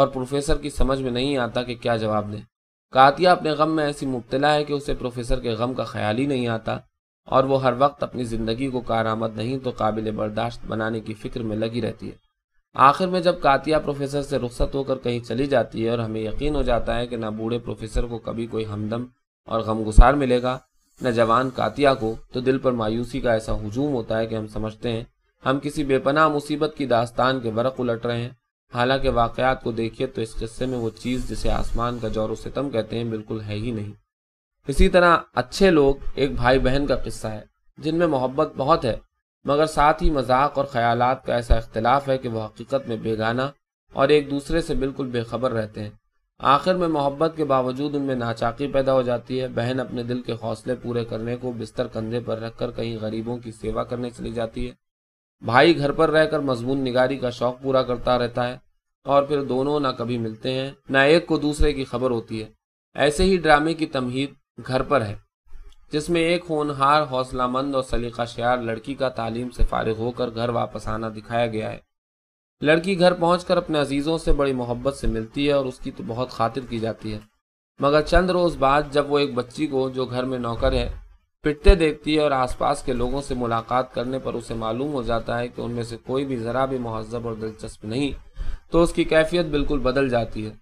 और प्रोफेसर की समझ में नहीं आता कि क्या जवाब दें कातिया अपने गम में ऐसी मुबतला है कि उसे प्रोफेसर के गम का ख्याल ही नहीं आता और वो हर वक्त अपनी ज़िंदगी को कारामद नहीं तो काबिल बर्दाश्त बनाने की फ़िक्र में लगी रहती है आखिर में जब कातिया प्रोफेसर से रुख्सत होकर कहीं चली जाती है और हमें यकीन हो जाता है कि ना बूढ़े प्रोफेसर को कभी कोई हमदम और गमगुसार मिलेगा न जवान कातिया को तो दिल पर मायूसी का ऐसा हजूम होता है कि हम समझते हैं हम किसी बेपनाह मुसीबत की दास्तान के वर्क उलट रहे हैं हालांकि वाकयात को देखिए तो इस किस्से में वो चीज़ जिसे आसमान का ज़ोर सितम कहते हैं बिल्कुल है ही नहीं इसी तरह अच्छे लोग एक भाई बहन का किस्सा है जिनमें मोहब्बत बहुत है मगर साथ ही मजाक और ख्यालात का ऐसा अख्तिलाफ़ है कि वह हकीकत में बेगाना और एक दूसरे से बिल्कुल बेखबर रहते हैं आखिर में मोहब्बत के बावजूद उनमें नाचाकी पैदा हो जाती है बहन अपने दिल के हौसले पूरे करने को बिस्तर कंधे पर रखकर कहीं गरीबों की सेवा करने चली जाती है भाई घर पर रहकर मजमून निगारी का शौक पूरा करता रहता है और फिर दोनों ना कभी मिलते हैं ना एक को दूसरे की खबर होती है ऐसे ही ड्रामे की तमहीद घर पर है जिसमें एक होनहार हौसलामंद और सलीका शार लड़की का तालीम से फारिग होकर घर वापस आना दिखाया गया है लड़की घर पहुंचकर अपने अजीज़ों से बड़ी मोहब्बत से मिलती है और उसकी तो बहुत खातिर की जाती है मगर चंद रोज़ बाद जब वो एक बच्ची को जो घर में नौकर है पिटते देखती है और आसपास के लोगों से मुलाकात करने पर उसे मालूम हो जाता है कि उनमें से कोई भी ज़रा भी महजब और दिलचस्प नहीं तो उसकी कैफियत बिल्कुल बदल जाती है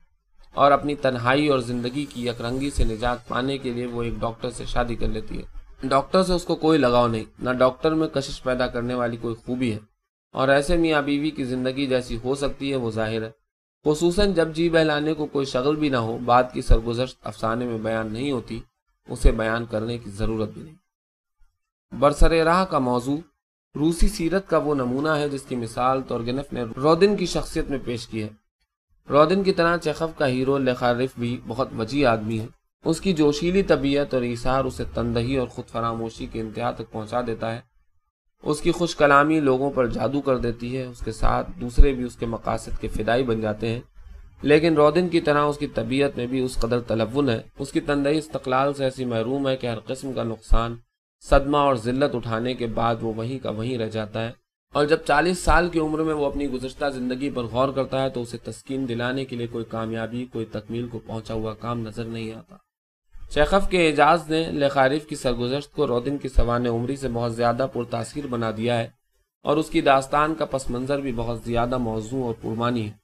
और अपनी तन्हाई और ज़िंदगी की यकरंगी से निजात पाने के लिए वो एक डॉक्टर से शादी कर लेती है डॉक्टर से उसको कोई लगाव नहीं ना डॉक्टर में कशिश पैदा करने वाली कोई खूबी है और ऐसे मियाँ बीवी की ज़िंदगी जैसी हो सकती है वो जाहिर है खसूस जब जी बहलाने को कोई शगल भी ना हो बाद की सरगुजश्त अफसाने में बयान नहीं होती उसे बयान करने की ज़रूरत भी नहीं बरसर राह का मौजू रूसी सीरत का वो नमूना है जिसकी मिसाल तोरगेनफ ने रोदिन की शख्सियत में पेश की है रोदिन की तरह चेखफ का हीरो लेखारिफ भी बहुत वजी आदमी है उसकी जोशीली तबीयत और इशार उसे तनदही और खुद फरामोशी के इंतहा तक पहुंचा देता है उसकी खुश कलामी लोगों पर जादू कर देती है उसके साथ दूसरे भी उसके मकासद के फिदाई बन जाते हैं लेकिन रोदिन की तरह उसकी तबीयत में भी उस कदर तलवन है उसकी तंदई इस्तकलाल से ऐसी महरूम है कि हर किस्म का नुकसान सदमा और जिल्लत उठाने के बाद वो वहीं का वहीं रह जाता है और जब 40 साल की उम्र में वो अपनी गुजशत ज़िंदगी पर गौर करता है तो उसे तस्कीन दिलाने के लिए कोई कामयाबी कोई तकमील को पहुंचा हुआ काम नज़र नहीं आता चेखफ के एजाज ने लेखारिफ की सरगुजश्त को रोदिन की सवान उम्री से बहुत ज़्यादा पुरतासर बना दिया है और उसकी दास्तान का पस मंज़र भी बहुत ज़्यादा मौजू और पुरमानी है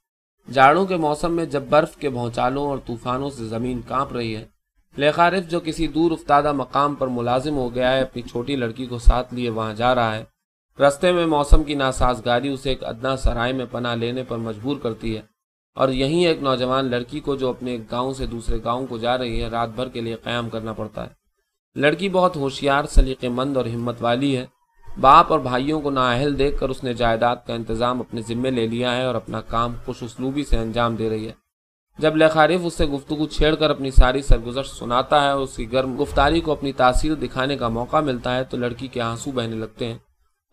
जाड़ों के मौसम में जब बर्फ के भौचालों और तूफानों से ज़मीन कांप रही है लेखारिफ जो किसी दूर उफ्तादा मकाम पर मुलाजिम हो गया है अपनी छोटी लड़की को साथ लिए वहां जा रहा है रस्ते में मौसम की नासाजगारी उसे एक अदना सराय में पना लेने पर मजबूर करती है और यहीं एक नौजवान लड़की को जो अपने एक गाँव से दूसरे गाँव को जा रही है रात भर के लिए क्याम करना पड़ता है लड़की बहुत होशियार सलीक़ेमंद और हिम्मत वाली है बाप और भाइयों को देख देखकर उसने जायदाद का इंतज़ाम अपने ज़िम्मे ले लिया है और अपना काम खुश उसलूबी से अंजाम दे रही है जब लखारिफ उससे गुफ्तु छेड़ कर अपनी सारी सरगुजश सुनाता है और उसकी गर्म गुफ्तारी को अपनी तासीर दिखाने का मौका मिलता है तो लड़की के आंसू बहने लगते हैं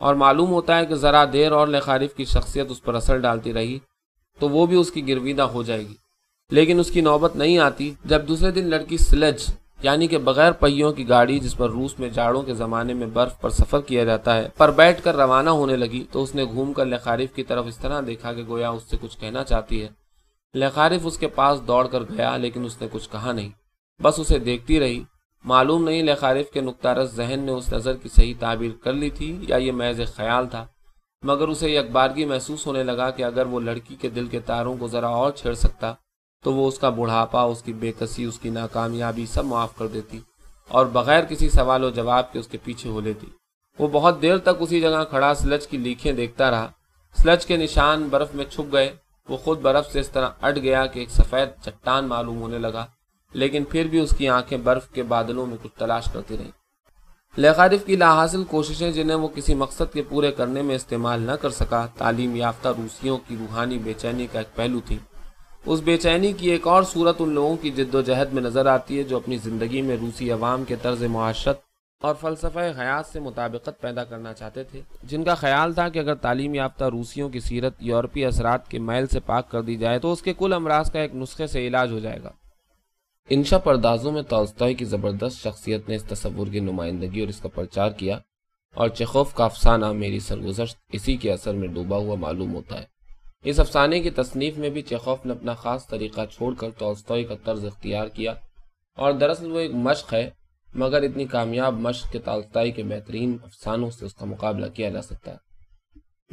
और मालूम होता है कि ज़रा देर और लखारिफ की शख्सियत उस पर असर डालती रही तो वो भी उसकी गिरविदा हो जाएगी लेकिन उसकी नौबत नहीं आती जब दूसरे दिन लड़की स्लज यानी कि बगैर पहियों की गाड़ी जिस पर रूस में जाड़ों के जमाने में बर्फ पर सफर किया जाता है पर बैठ कर रवाना होने लगी तो उसने घूम कर लखारिफ की तरफ इस तरह देखा कि गोया उससे कुछ कहना चाहती है लखारिफ उसके पास दौड़ कर गया लेकिन उसने कुछ कहा नहीं बस उसे देखती रही मालूम नहीं लखारिफ के नुकतारस जहन ने उस नज़र की सही ताबीर कर ली थी या ये महज ख्याल था मगर उसे यकबारगी महसूस होने लगा कि अगर वो लड़की के दिल के तारों को ज़रा और छेड़ सकता तो वो उसका बुढ़ापा उसकी बेकसी उसकी नाकामयाबी सब माफ़ कर देती और बगैर किसी सवाल और जवाब के उसके पीछे हो लेती वो बहुत देर तक उसी जगह खड़ा स्लज की लीखें देखता रहा स्लज के निशान बर्फ में छुप गए वो खुद बर्फ से इस तरह अट गया कि एक सफ़ेद चट्टान मालूम होने लगा लेकिन फिर भी उसकी आंखें बर्फ के बादलों में कुछ तलाश करती रहीं लेखारिफ की लाहासिल कोशिशें जिन्हें वो किसी मकसद के पूरे करने में इस्तेमाल न कर सका तालीम याफ्ता रूसियों की रूहानी बेचैनी का एक पहलू थी उस बेचैनी की एक और सूरत उन लोगों की जद्दोजहद में नज़र आती है जो अपनी ज़िंदगी में रूसी अवाम के तर्ज माशरत और फ़लसफा हयात से मुताबिकत पैदा करना चाहते थे जिनका ख्याल था कि अगर तालीम याफ्ता रूसियों की सीरत यूरोपी असरात के मैल से पाक कर दी जाए तो उसके कुल अमराज का एक नुस्खे से इलाज हो जाएगा इंशा परदाजों में तोलस्तोय की ज़बरदस्त शख्सियत ने इस तस्वुर की नुमाइंदगी और इसका प्रचार किया और चखोफ का अफसाना मेरी सरगुजर इसी के असर में डूबा हुआ मालूम होता है इस अफसाने की तसनीफ में भी चेखौफ ने अपना ख़ास तरीका छोड़कर तोस्तोई का तर्ज अख्तियार किया और दरअसल वो एक मश्क है मगर इतनी कामयाब मश्क के तालताई के बेहतरीन अफसानों से उसका मुकाबला किया जा सकता है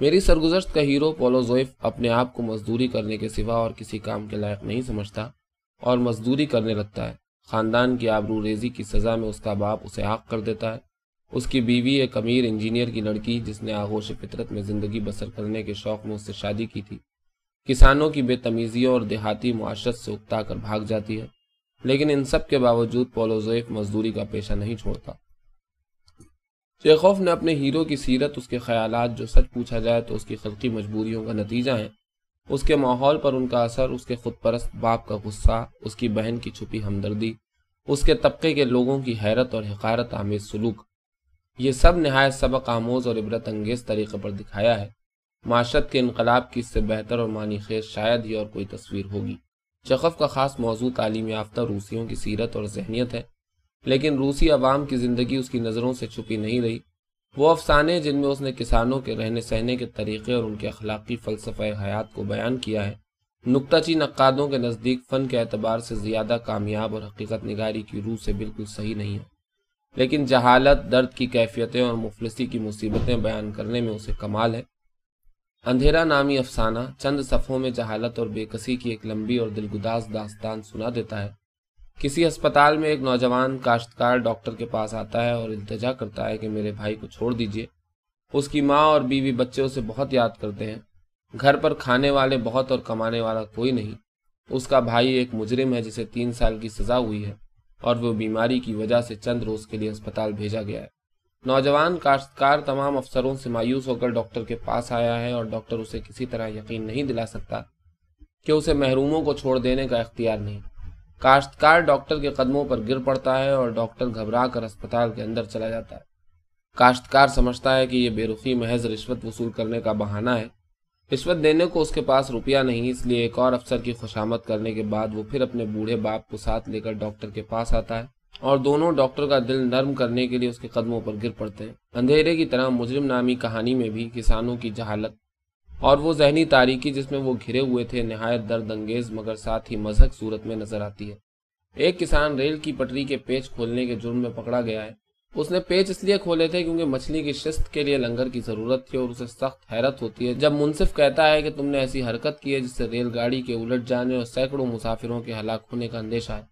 मेरी सरगुजश्त का हीरो पोलोजोइफ अपने आप को मजदूरी करने के सिवा और किसी काम के लायक नहीं समझता और मजदूरी करने लगता है खानदान की आबरू रेजी की सज़ा में उसका बाप उसे आग कर देता है उसकी बीवी एक अमीर इंजीनियर की लड़की जिसने आगोश फितरत में ज़िंदगी बसर करने के शौक़ में उससे शादी की थी किसानों की बेतमीज़ियों और देहाती माशरत से उकता कर भाग जाती है लेकिन इन सब के बावजूद पोलोजोफ मजदूरी का पेशा नहीं छोड़ता चेखोफ ने अपने हीरो की सीरत उसके ख्याल जो सच पूछा जाए तो उसकी खलकी मजबूरियों का नतीजा है उसके माहौल पर उनका असर उसके खुद परस्त बाप का गुस्सा उसकी बहन की छुपी हमदर्दी उसके तबके के लोगों की हैरत और हकारत आमेज सलूक ये सब नहायत सबक आमोज और इबरत अंगेज तरीके पर दिखाया है माशरत के इनकलाब की इससे बेहतर और मानी खेज शायद ही और कोई तस्वीर होगी चकफ़ का ख़ास मौजू तालीम याफ्ता रूसियों की सीरत और जहनीत है लेकिन रूसी अवाम की ज़िंदगी उसकी नज़रों से छुपी नहीं रही वो अफसाने जिनमें उसने किसानों के रहने सहने के तरीक़े और उनके अखलाकी फलसफा हयात को बयान किया है नुकताची नक्कादों के नज़दीक फ़न के अतबार से ज़्यादा कामयाब और हकीकत निगारी की रूह से बिल्कुल सही नहीं है लेकिन जहालत दर्द की कैफियतें और मुफलसी की मुसीबतें बयान करने में उसे कमाल है अंधेरा नामी अफसाना चंद सफ़ों में जहालत और बेकसी की एक लंबी और दिलगुदास दास्तान सुना देता है किसी अस्पताल में एक नौजवान काश्तकार डॉक्टर के पास आता है और इल्तजा करता है कि मेरे भाई को छोड़ दीजिए उसकी माँ और बीवी बच्चे उसे बहुत याद करते हैं घर पर खाने वाले बहुत और कमाने वाला कोई नहीं उसका भाई एक मुजरिम है जिसे तीन साल की सज़ा हुई है और वो बीमारी की वजह से चंद रोज के लिए अस्पताल भेजा गया है नौजवान काश्तकार तमाम अफसरों से मायूस होकर डॉक्टर के पास आया है और डॉक्टर उसे किसी तरह यकीन नहीं दिला सकता कि उसे महरूमों को छोड़ देने का इख्तियार नहीं काश्तकार डॉक्टर के कदमों पर गिर पड़ता है और डॉक्टर घबरा कर अस्पताल के अंदर चला जाता है काश्तकार समझता है कि यह बेरुखी महज रिश्वत वसूल करने का बहाना है रिश्वत देने को उसके पास रुपया नहीं इसलिए एक और अफसर की खुशामद करने के बाद वो फिर अपने बूढ़े बाप को साथ लेकर डॉक्टर के पास आता है और दोनों डॉक्टर का दिल नर्म करने के लिए उसके कदमों पर गिर पड़ते हैं अंधेरे की तरह मुजरिम नामी कहानी में भी किसानों की जहालत और वो जहनी तारीखी जिसमें वो घिरे हुए थे नहायत दर्द अंगेज मगर साथ ही मजहक सूरत में नजर आती है एक किसान रेल की पटरी के पेच खोलने के जुर्म में पकड़ा गया है उसने पेच इसलिए खोले थे क्योंकि मछली की शिस्त के लिए लंगर की ज़रूरत थी और उसे सख्त हैरत होती है जब मुनसिफ कहता है कि तुमने ऐसी हरकत की है जिससे रेलगाड़ी के उलट जाने और सैकड़ों मुसाफिरों के हलाक होने का अंदेशा है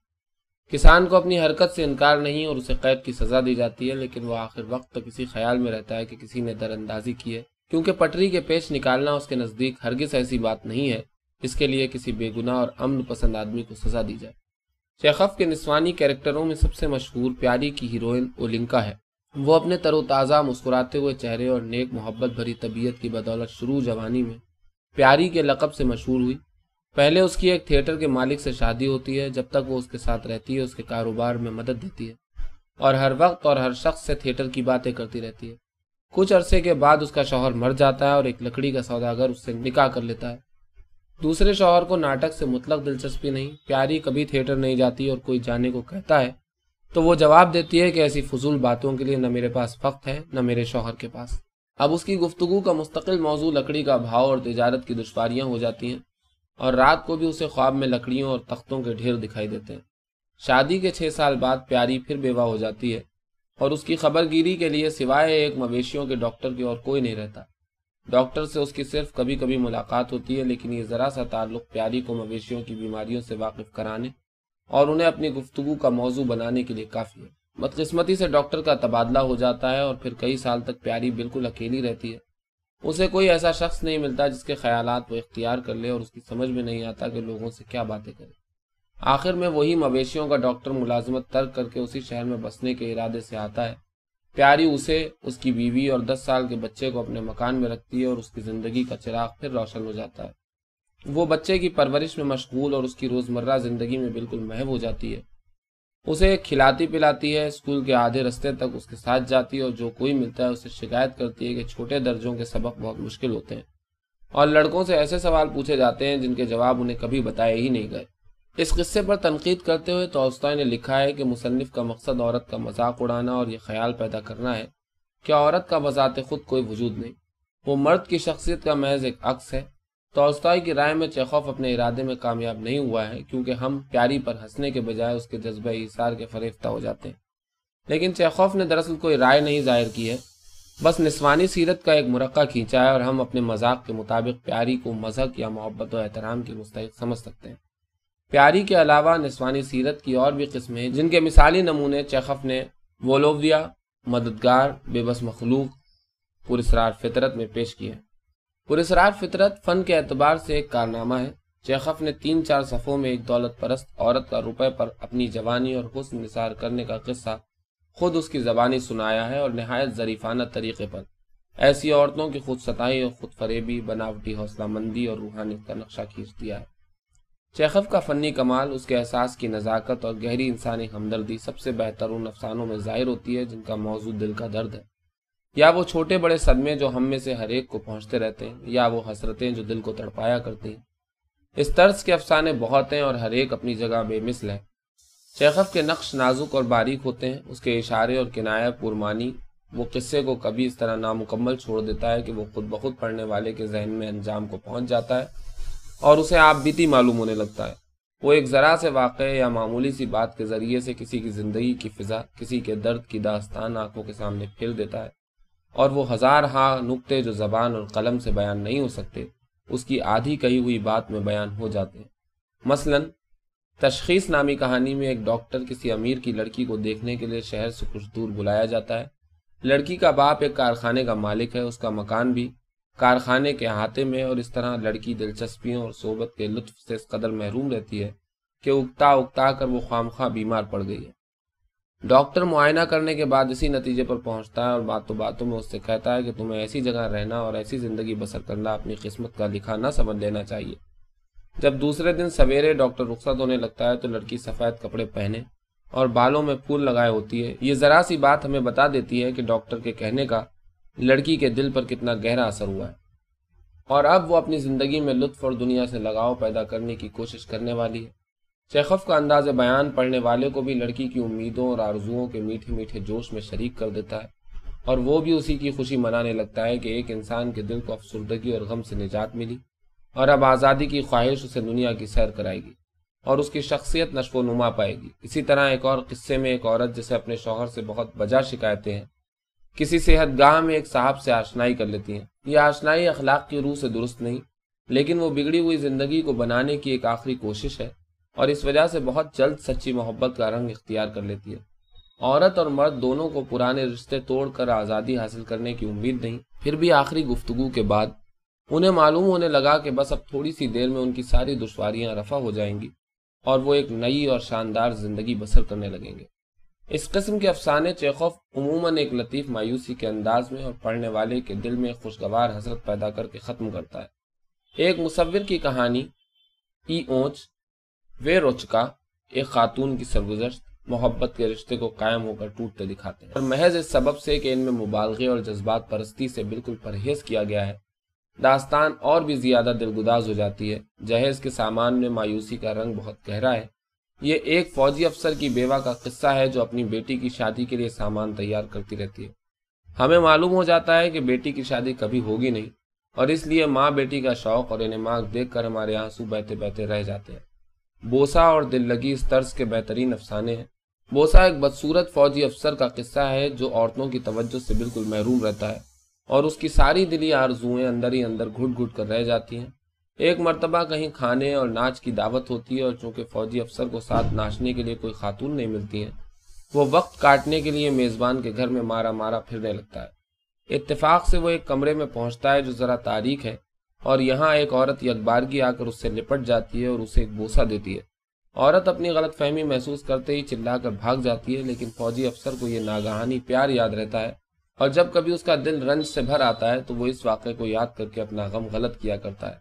किसान को अपनी हरकत से इनकार नहीं और उसे कैद की सज़ा दी जाती है लेकिन वह आखिर वक्त तक इसी ख्याल में रहता है कि किसी ने दरअंदाजी की है क्योंकि पटरी के पेच निकालना उसके नज़दीक हरगिज ऐसी बात नहीं है इसके लिए किसी बेगुनाह और अमन पसंद आदमी को सज़ा दी जाए शेखफ के निस्वानी कैरेक्टरों में सबसे मशहूर प्यारी की हीरोइन ओलिंका है वो अपने तरोताज़ा मुस्कुराते हुए चेहरे और नेक मोहब्बत भरी तबीयत की बदौलत शुरू जवानी में प्यारी के लकब से मशहूर हुई पहले उसकी एक थिएटर के मालिक से शादी होती है जब तक वो उसके साथ रहती है उसके कारोबार में मदद देती है और हर वक्त और हर शख्स से थिएटर की बातें करती रहती है कुछ अरसे के बाद उसका शौहर मर जाता है और एक लकड़ी का सौदागर उससे निकाह कर लेता है दूसरे शौहर को नाटक से मुतलक दिलचस्पी नहीं प्यारी कभी थिएटर नहीं जाती और कोई जाने को कहता है तो वो जवाब देती है कि ऐसी फजूल बातों के लिए न मेरे पास वक्त है न मेरे शौहर के पास अब उसकी गुफ्तगु का मुस्तकिल मौजू लकड़ी का भाव और तजारत की दुशवारियाँ हो जाती हैं और रात को भी उसे ख्वाब में लकड़ियों और तख्तों के ढेर दिखाई देते हैं शादी के छः साल बाद प्यारी फिर बेवा हो जाती है और उसकी खबरगिरी के लिए सिवाय एक मवेशियों के डॉक्टर की और कोई नहीं रहता डॉक्टर से उसकी सिर्फ कभी कभी मुलाकात होती है लेकिन ये ज़रा सा ताल्लुक प्यारी को मवेशियों की बीमारियों से वाकिफ कराने और उन्हें अपनी गुफ्तगु का मौजू बनाने के लिए काफ़ी है बदकस्मती से डॉक्टर का तबादला हो जाता है और फिर कई साल तक प्यारी बिल्कुल अकेली रहती है उसे कोई ऐसा शख्स नहीं मिलता जिसके ख्याल वो इख्तियार कर ले और उसकी समझ में नहीं आता कि लोगों से क्या बातें करे आखिर में वही मवेशियों का डॉक्टर मुलाजमत तर्क करके उसी शहर में बसने के इरादे से आता है प्यारी उसे उसकी बीवी और दस साल के बच्चे को अपने मकान में रखती है और उसकी जिंदगी का चिराग फिर रोशन हो जाता है वो बच्चे की परवरिश में मशगूल और उसकी रोजमर्रा जिंदगी में बिल्कुल महव हो जाती है उसे खिलाती पिलाती है स्कूल के आधे रास्ते तक उसके साथ जाती है और जो कोई मिलता है उसे शिकायत करती है कि छोटे दर्जों के सबक बहुत मुश्किल होते हैं और लड़कों से ऐसे सवाल पूछे जाते हैं जिनके जवाब उन्हें कभी बताए ही नहीं गए इस किस्से पर तनकीद करते हुए तोस्ता ने लिखा है कि मुसनफ़ का मकसद औरत का मजाक उड़ाना और यह ख्याल पैदा करना है कि औरत का बजात खुद कोई वजूद नहीं वो मर्द की शख्सियत का महज एक अक्स है तोस्ताई की राय में चेखौफ अपने इरादे में कामयाब नहीं हुआ है क्योंकि हम प्यारी पर हंसने के बजाय उसके जज्बे इशार के फरेफ्ता हो जाते हैं लेकिन चेखौफ ने दरअसल कोई राय नहीं जाहिर की है बस निस्वानी सीरत का एक मरक़ा खींचा है और हम अपने मजाक के मुताबिक प्यारी को मजहक या मोहब्बत और एहतराम के मुस्तक समझ सकते हैं प्यारी के अलावा निस्वानी सीरत की और भी किस्में जिनके मिसाली नमूने चेखफ ने वोलोविया मददगार बेबस मखलूक पुरसरार फितरत में पेश किए पुरसरार फितरत फ़न के अतबार से एक कारनामा है चेखफ ने तीन चार सफ़ों में एक दौलत परस्त औरत का रुपए पर अपनी जवानी और हुस्न निसार करने का किस्सा खुद उसकी जबानी सुनाया है और नहायत जरीफाना तरीके पर ऐसी औरतों की खुद सताई और खुद फरेबी बनावटी हौसला मंदी और रूहानी का नक्शा खींच दिया है शेखव का फ़नी कमाल उसके एहसास की नज़ाकत और गहरी इंसानी हमदर्दी सबसे बेहतर उन अफसानों में ज़ाहिर होती है जिनका मौजूद दिल का दर्द है या वो छोटे बड़े सदमे जो हम में से हर एक को पहुंचते रहते हैं या वो हसरतें जो दिल को तड़पाया करती हैं इस तर्ज के अफसाने बहुत हैं और हर एक अपनी जगह बेमिसल है शेखव के नक्श नाजुक और बारीक होते हैं उसके इशारे और किनाया पुरमानी वो किस्से को कभी इस तरह नामुकम्मल छोड़ देता है कि वो खुद बखुद पढ़ने वाले के जहन में अंजाम को पहुंच जाता है और उसे आप बीती मालूम होने लगता है वो एक ज़रा से वाक़ या मामूली सी बात के ज़रिए से किसी की ज़िंदगी की फ़िज़ा किसी के दर्द की दास्तान आंखों के सामने फेर देता है और वो हज़ार हाँ नुकते जो ज़बान और कलम से बयान नहीं हो सकते उसकी आधी कही हुई बात में बयान हो जाते हैं मसलन तशखीस नामी कहानी में एक डॉक्टर किसी अमीर की लड़की को देखने के लिए शहर से कुछ दूर बुलाया जाता है लड़की का बाप एक कारखाने का मालिक है उसका मकान भी कारखाने के अहाते में और इस तरह लड़की दिलचस्पियों और सोबत के लुत्फ से इस कदर महरूम रहती है कि उगता उगता कर वो खाम खा बीमार पड़ गई है डॉक्टर मुआयना करने के बाद इसी नतीजे पर पहुंचता है और बातों बातों में उससे कहता है कि तुम्हें ऐसी जगह रहना और ऐसी ज़िंदगी बसर करना अपनी किस्मत का लिखा ना समझ लेना चाहिए जब दूसरे दिन सवेरे डॉक्टर रुखसत होने लगता है तो लड़की सफ़ेद कपड़े पहने और बालों में फूल लगाए होती है ये ज़रा सी बात हमें बता देती है कि डॉक्टर के कहने का लड़की के दिल पर कितना गहरा असर हुआ है और अब वो अपनी ज़िंदगी में लुत्फ और दुनिया से लगाव पैदा करने की कोशिश करने वाली है चेखफ का अंदाज बयान पढ़ने वाले को भी लड़की की उम्मीदों और आरजुओं के मीठे मीठे जोश में शरीक कर देता है और वो भी उसी की खुशी मनाने लगता है कि एक इंसान के दिल को अफसरदगी और गम से निजात मिली और अब आज़ादी की ख्वाहिश उसे दुनिया की सैर कराएगी और उसकी शख्सियत नशो नुमा पाएगी इसी तरह एक और किस्से में एक औरत जिसे अपने शोहर से बहुत बजा शिकायतें हैं किसी सेहत गाह में एक साहब से आशनाई कर लेती हैं यह आशनाई अखलाक की रूह से दुरुस्त नहीं लेकिन वो बिगड़ी हुई ज़िंदगी को बनाने की एक आखिरी कोशिश है और इस वजह से बहुत जल्द सच्ची मोहब्बत का रंग इख्तियार कर लेती है औरत और मर्द दोनों को पुराने रिश्ते तोड़कर आज़ादी हासिल करने की उम्मीद नहीं फिर भी आखिरी गुफ्तगु के बाद उन्हें मालूम होने लगा कि बस अब थोड़ी सी देर में उनकी सारी दुशारियाँ रफा हो जाएंगी और वो एक नई और शानदार जिंदगी बसर करने लगेंगे इस कस्म के अफसाने चेखोफ उमूमन एक लतीफ़ मायूसी के अंदाज में और पढ़ने वाले के दिल में खुशगवार हसरत पैदा करके ख़त्म करता है एक मुसविर की कहानी ई ओच वे रोचका एक खातून की सरगुजश्त मोहब्बत के रिश्ते को कायम होकर टूटते दिखाते हैं और महज इस सबब से कि इनमें मुबालगे और जज्बात परस्ती से बिल्कुल परहेज किया गया है दास्तान और भी ज़्यादा दिलगुदाज हो जाती है जहेज के सामान में मायूसी का रंग बहुत गहरा है ये एक फौजी अफसर की बेवा का किस्सा है जो अपनी बेटी की शादी के लिए सामान तैयार करती रहती है हमें मालूम हो जाता है कि बेटी की शादी कभी होगी नहीं और इसलिए माँ बेटी का शौक और इन्हें माँ देख कर हमारे आंसू बहते बहते रह जाते हैं बोसा और दिल लगी इस तर्ज के बेहतरीन अफसाने हैं बोसा एक बदसूरत फौजी अफसर का किस्सा है जो औरतों की तवज्जो से बिल्कुल महरूम रहता है और उसकी सारी दिली आरजुएं अंदर ही अंदर घुट घुट कर रह जाती हैं एक मरतबा कहीं खाने और नाच की दावत होती है और चूंकि फौजी अफसर को साथ नाचने के लिए कोई खातून नहीं मिलती है वो वक्त काटने के लिए मेज़बान के घर में मारा मारा फिरने लगता है इतफाक से वो एक कमरे में पहुंचता है जो ज़रा तारीख है और यहाँ एक औरत यकबारगी आकर उससे लिपट जाती है और उसे एक बोसा देती है औरत अपनी गलत फहमी महसूस करते ही चिल्लाकर भाग जाती है लेकिन फौजी अफसर को यह नागहानी प्यार याद रहता है और जब कभी उसका दिल रंज से भर आता है तो वो इस वाक़े को याद करके अपना गम गलत किया करता है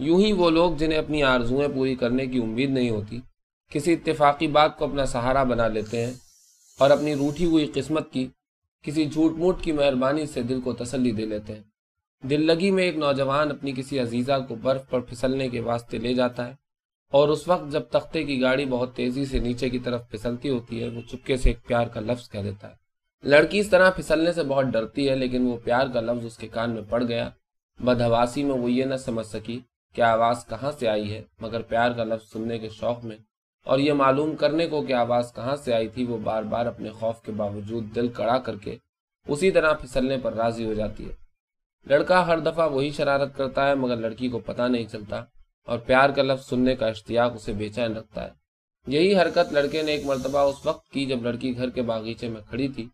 यूं ही वो लोग जिन्हें अपनी आर्जुएं पूरी करने की उम्मीद नहीं होती किसी इतफाकी बात को अपना सहारा बना लेते हैं और अपनी रूठी हुई किस्मत की किसी झूठ मूठ की मेहरबानी से दिल को तसली दे लेते हैं दिल लगी में एक नौजवान अपनी किसी अजीज़ा को बर्फ पर फिसलने के वास्ते ले जाता है और उस वक्त जब तख्ते की गाड़ी बहुत तेजी से नीचे की तरफ फिसलती होती है वो चुपके से एक प्यार का लफ्ज़ कह देता है लड़की इस तरह फिसलने से बहुत डरती है लेकिन वो प्यार का लफ्ज़ उसके कान में पड़ गया बदहवासी में वो ये न समझ सकी क्या आवाज़ कहाँ से आई है मगर प्यार का लफ्ज़ सुनने के शौक में और ये मालूम करने को कि आवाज़ कहाँ से आई थी वो बार बार अपने खौफ के बावजूद दिल कड़ा करके उसी तरह फिसलने पर राजी हो जाती है लड़का हर दफ़ा वही शरारत करता है मगर लड़की को पता नहीं चलता और प्यार का लफ्ज़ सुनने का इश्तियाक उसे बेचैन रखता है यही हरकत लड़के ने एक मरतबा उस वक्त की जब लड़की घर के बागीचे में खड़ी थी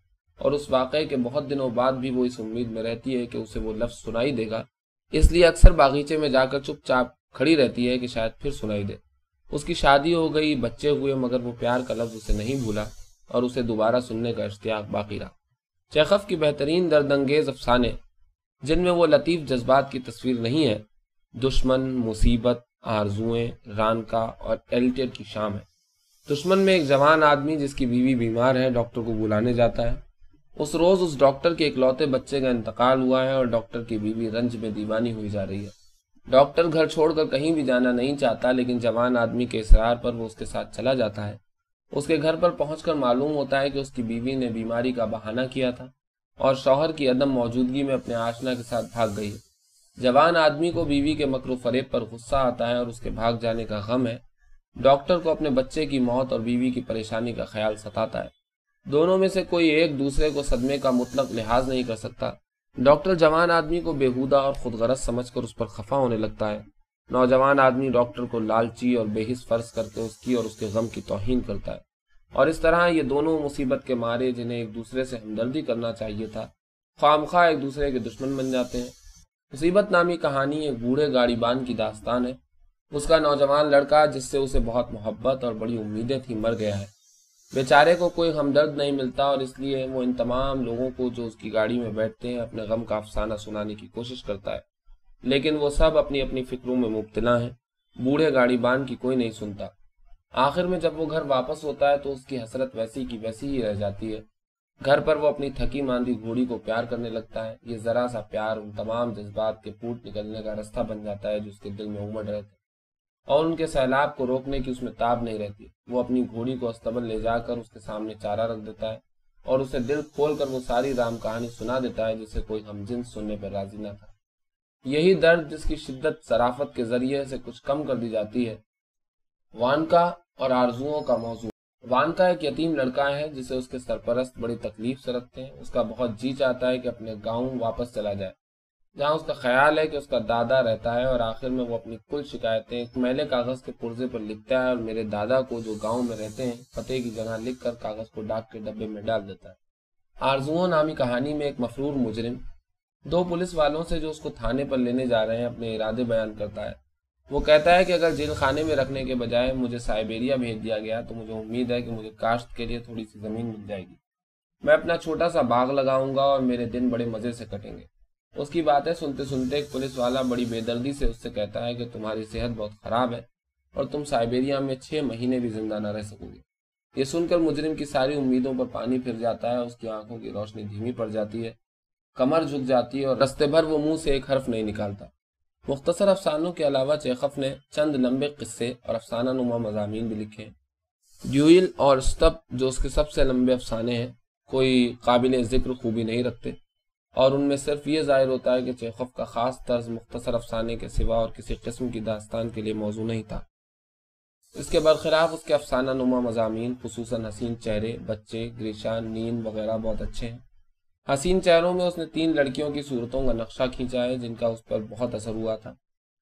और उस वाक़े के बहुत दिनों बाद भी वो इस उम्मीद में रहती है कि उसे वो लफ्ज़ सुनाई देगा इसलिए अक्सर बागीचे में जाकर चुपचाप खड़ी रहती है कि शायद फिर सुनाई दे उसकी शादी हो गई बच्चे हुए मगर वो प्यार का लफ्ज उसे नहीं भूला और उसे दोबारा सुनने का इश्तियाक बाकी रहा चेखफ की बेहतरीन दर्दंगेज अफसाने जिनमें वो लतीफ़ जज्बात की तस्वीर नहीं है दुश्मन मुसीबत आरजुएं रानका और एल्टेड की शाम है दुश्मन में एक जवान आदमी जिसकी बीवी बीमार है डॉक्टर को बुलाने जाता है उस रोज उस डॉक्टर के इकलौते बच्चे का इंतकाल हुआ है और डॉक्टर की बीवी रंज में दीवानी हुई जा रही है डॉक्टर घर छोड़कर कहीं भी जाना नहीं चाहता लेकिन जवान आदमी के इसरार पर वो उसके साथ चला जाता है उसके घर पर पहुंचकर मालूम होता है कि उसकी बीवी ने बीमारी का बहाना किया था और शौहर की अदम मौजूदगी में अपने आशना के साथ भाग गई जवान आदमी को बीवी के मकर फरेब पर गुस्सा आता है और उसके भाग जाने का गम है डॉक्टर को अपने बच्चे की मौत और बीवी की परेशानी का ख्याल सताता है दोनों में से कोई एक दूसरे को सदमे का मुतलक लिहाज नहीं कर सकता डॉक्टर जवान आदमी को बेहुदा और खुदगरज समझ कर उस पर खफा होने लगता है नौजवान आदमी डॉक्टर को लालची और बेहिस फर्ज करके उसकी और उसके गम की तोहन करता है और इस तरह ये दोनों मुसीबत के मारे जिन्हें एक दूसरे से हमदर्दी करना चाहिए था खाम खा एक दूसरे के दुश्मन बन जाते हैं मुसीबत नामी कहानी एक बूढ़े गाड़ीबान की दास्तान है उसका नौजवान लड़का जिससे उसे बहुत मोहब्बत और बड़ी उम्मीदें थी मर गया है बेचारे को कोई हमदर्द नहीं मिलता और इसलिए वो इन तमाम लोगों को जो उसकी गाड़ी में बैठते हैं अपने गम का अफसाना सुनाने की कोशिश करता है लेकिन वो सब अपनी अपनी फिक्रों में मुबतला हैं बूढ़े गाड़ीबान की कोई नहीं सुनता आखिर में जब वो घर वापस होता है तो उसकी हसरत वैसी की वैसी ही रह जाती है घर पर वो अपनी थकी मांदी घोड़ी को प्यार करने लगता है ये ज़रा सा प्यार उन तमाम जज्बात के फूट निकलने का रास्ता बन जाता है जो उसके दिल में उमड़ रहे थे और उनके सैलाब को रोकने की उसमें ताब नहीं रहती वो अपनी घोड़ी को अस्तबल ले जाकर उसके सामने चारा रख देता है और उसे दिल खोल कर वो सारी राम कहानी सुना देता है जिसे कोई हमजिन सुनने पर राजी न था यही दर्द जिसकी शिद्दत सराफत के जरिए से कुछ कम कर दी जाती है वानका और आरजुओं का मौजूद वानका एक यतीम लड़का है जिसे उसके सरपरस्त बड़ी तकलीफ से रखते हैं उसका बहुत जी चाहता है कि अपने गांव वापस चला जाए जहाँ उसका ख्याल है कि उसका दादा रहता है और आखिर में वो अपनी कुल शिकायतें एक मैले कागज के पुर्जे पर लिखता है और मेरे दादा को जो गांव में रहते हैं पते की जगह लिखकर कागज को डाक के डब्बे में डाल देता है आरजुओं नामी कहानी में एक मफरूर मुजरिम दो पुलिस वालों से जो उसको थाने पर लेने जा रहे हैं अपने इरादे बयान करता है वो कहता है कि अगर जेल खाने में रखने के बजाय मुझे साइबेरिया भेज दिया गया तो मुझे उम्मीद है कि मुझे काश्त के लिए थोड़ी सी जमीन मिल जाएगी मैं अपना छोटा सा बाग लगाऊंगा और मेरे दिन बड़े मजे से कटेंगे उसकी बातें सुनते सुनते एक पुलिस वाला बड़ी बेदर्दी से उससे कहता है कि तुम्हारी सेहत बहुत खराब है और तुम साइबेरिया में छह महीने भी जिंदा न रह सकोगे ये सुनकर मुजरिम की सारी उम्मीदों पर पानी फिर जाता है उसकी आंखों की रोशनी धीमी पड़ जाती है कमर झुक जाती है और रस्ते भर वो मुंह से एक हर्फ नहीं निकालता मुख्तसर अफसानों के अलावा चेखफ ने चंद लंबे किस्से और अफसाना नुमा मजामी भी लिखे ड्यूल और स्तब जो उसके सबसे लंबे अफसाने हैं कोई काबिल जिक्र खूबी नहीं रखते और उनमें सिर्फ ये ज़ाहिर होता है कि चेखफ का ख़ास तर्ज मुख्तर अफसाने के सिवा और किसी किस्म की दास्तान के लिए मौजू नहीं था इसके बरखिलाफ उसके अफसाना नुमा मजामी खसूस हसीन चेहरे बच्चे ग्रीशा नींद वगैरह बहुत अच्छे हैं हसीन चेहरों में उसने तीन लड़कियों की सूरतों का नक्शा खींचा है जिनका उस पर बहुत असर हुआ था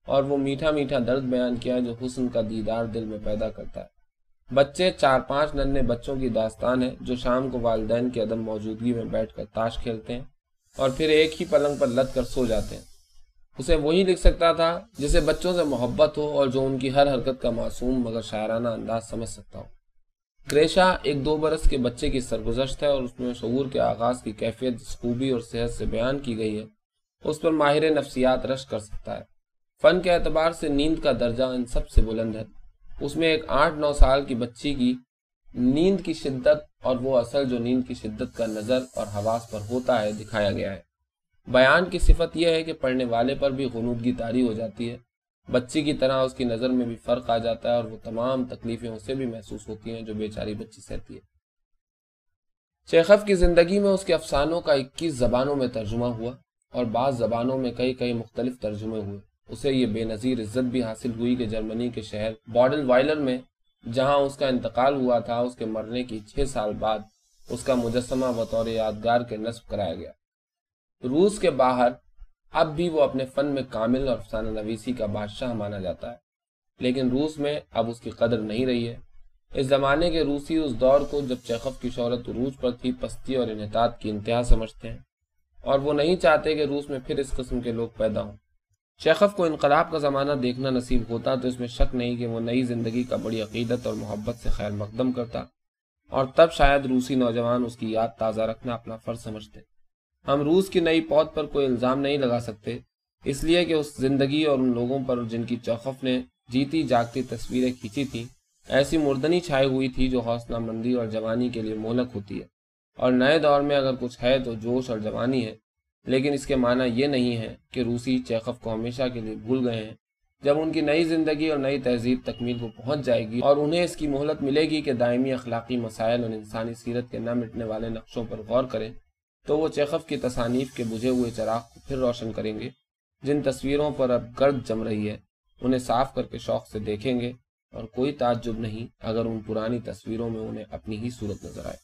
और वो मीठा मीठा दर्द बयान किया जो हुसन का दीदार दिल में पैदा करता है बच्चे चार पांच नन्हे बच्चों की दास्तान है जो शाम को वालदेन की अदम मौजूदगी में बैठकर ताश खेलते हैं और फिर एक ही पलंग पर लद कर सो जाते हैं उसे वही लिख सकता था जिसे बच्चों से मोहब्बत हो और जो उनकी हर हरकत का मासूम मगर शायराना अंदाज समझ सकता हो ग्रेशा एक दो बरस के बच्चे की सरगुजश्त है और उसमें शूर के आगाज की कैफियत खूबी और सेहत से बयान की गई है उस पर माहिर नफ्सियात रश कर सकता है फ़न के अतबार से नींद का दर्जा इन सबसे बुलंद है उसमें एक आठ नौ साल की बच्ची की नींद की शिद्दत और वो असर जो नींद की शिद्दत का नज़र और हवास पर होता है दिखाया गया है बयान की सिफत यह है कि पढ़ने वाले पर भी गनूदगी तारी हो जाती है बच्ची की तरह उसकी नज़र में भी फ़र्क आ जाता है और वो तमाम तकलीफ़ें उसे भी महसूस होती हैं जो बेचारी बच्ची सहती है शेखफ की ज़िंदगी में उसके अफसानों का इक्कीस ज़बानों में तर्जुमा हुआ और बाद ज़बानों में कई कई मुख्तलिफ तर्जुमे हुए उसे ये बेनज़ीर इज्जत भी हासिल हुई कि जर्मनी के शहर बॉडल वाइलर में जहां उसका इंतकाल हुआ था उसके मरने की छह साल बाद उसका मुजस्मा बतौर यादगार के नस्ब कराया गया रूस के बाहर अब भी वो अपने फन में कामिल और अफसाना नवीसी का बादशाह माना जाता है लेकिन रूस में अब उसकी कदर नहीं रही है इस जमाने के रूसी उस दौर को जब चेखफ की शहरत रूज पर थी पस्ती और इनहतात की इंतहा समझते हैं और वो नहीं चाहते कि रूस में फिर इस कस्म के लोग पैदा हों शेखफ को इनकलाब का ज़माना देखना नसीब होता तो इसमें शक नहीं कि वो नई ज़िंदगी का बड़ी अकीदत और मोहब्बत से खैर मकदम करता और तब शायद रूसी नौजवान उसकी याद ताज़ा रखना अपना फ़र्ज समझते हम रूस की नई पौध पर कोई इल्ज़ाम नहीं लगा सकते इसलिए कि उस जिंदगी और उन लोगों पर जिनकी चौखफ ने जीती जागती तस्वीरें खींची थी ऐसी मुर्दनी छाई हुई थी जो हौसलामंदी और जवानी के लिए मोलक होती है और नए दौर में अगर कुछ है तो जोश और जवानी है लेकिन इसके माना ये नहीं है कि रूसी चेखव को हमेशा के लिए भूल गए हैं जब उनकी नई जिंदगी और नई तहजीब तकमील को पहुंच जाएगी और उन्हें इसकी मोहलत मिलेगी कि दायमी अखलाकी मसायल और इंसानी सीरत के न मिटने वाले नक्शों पर गौर करें तो वो चेखव की तसानीफ के बुझे हुए चराग को फिर रोशन करेंगे जिन तस्वीरों पर अब गर्द जम रही है उन्हें साफ करके शौक से देखेंगे और कोई ताज्जुब नहीं अगर उन पुरानी तस्वीरों में उन्हें अपनी ही सूरत नजर आए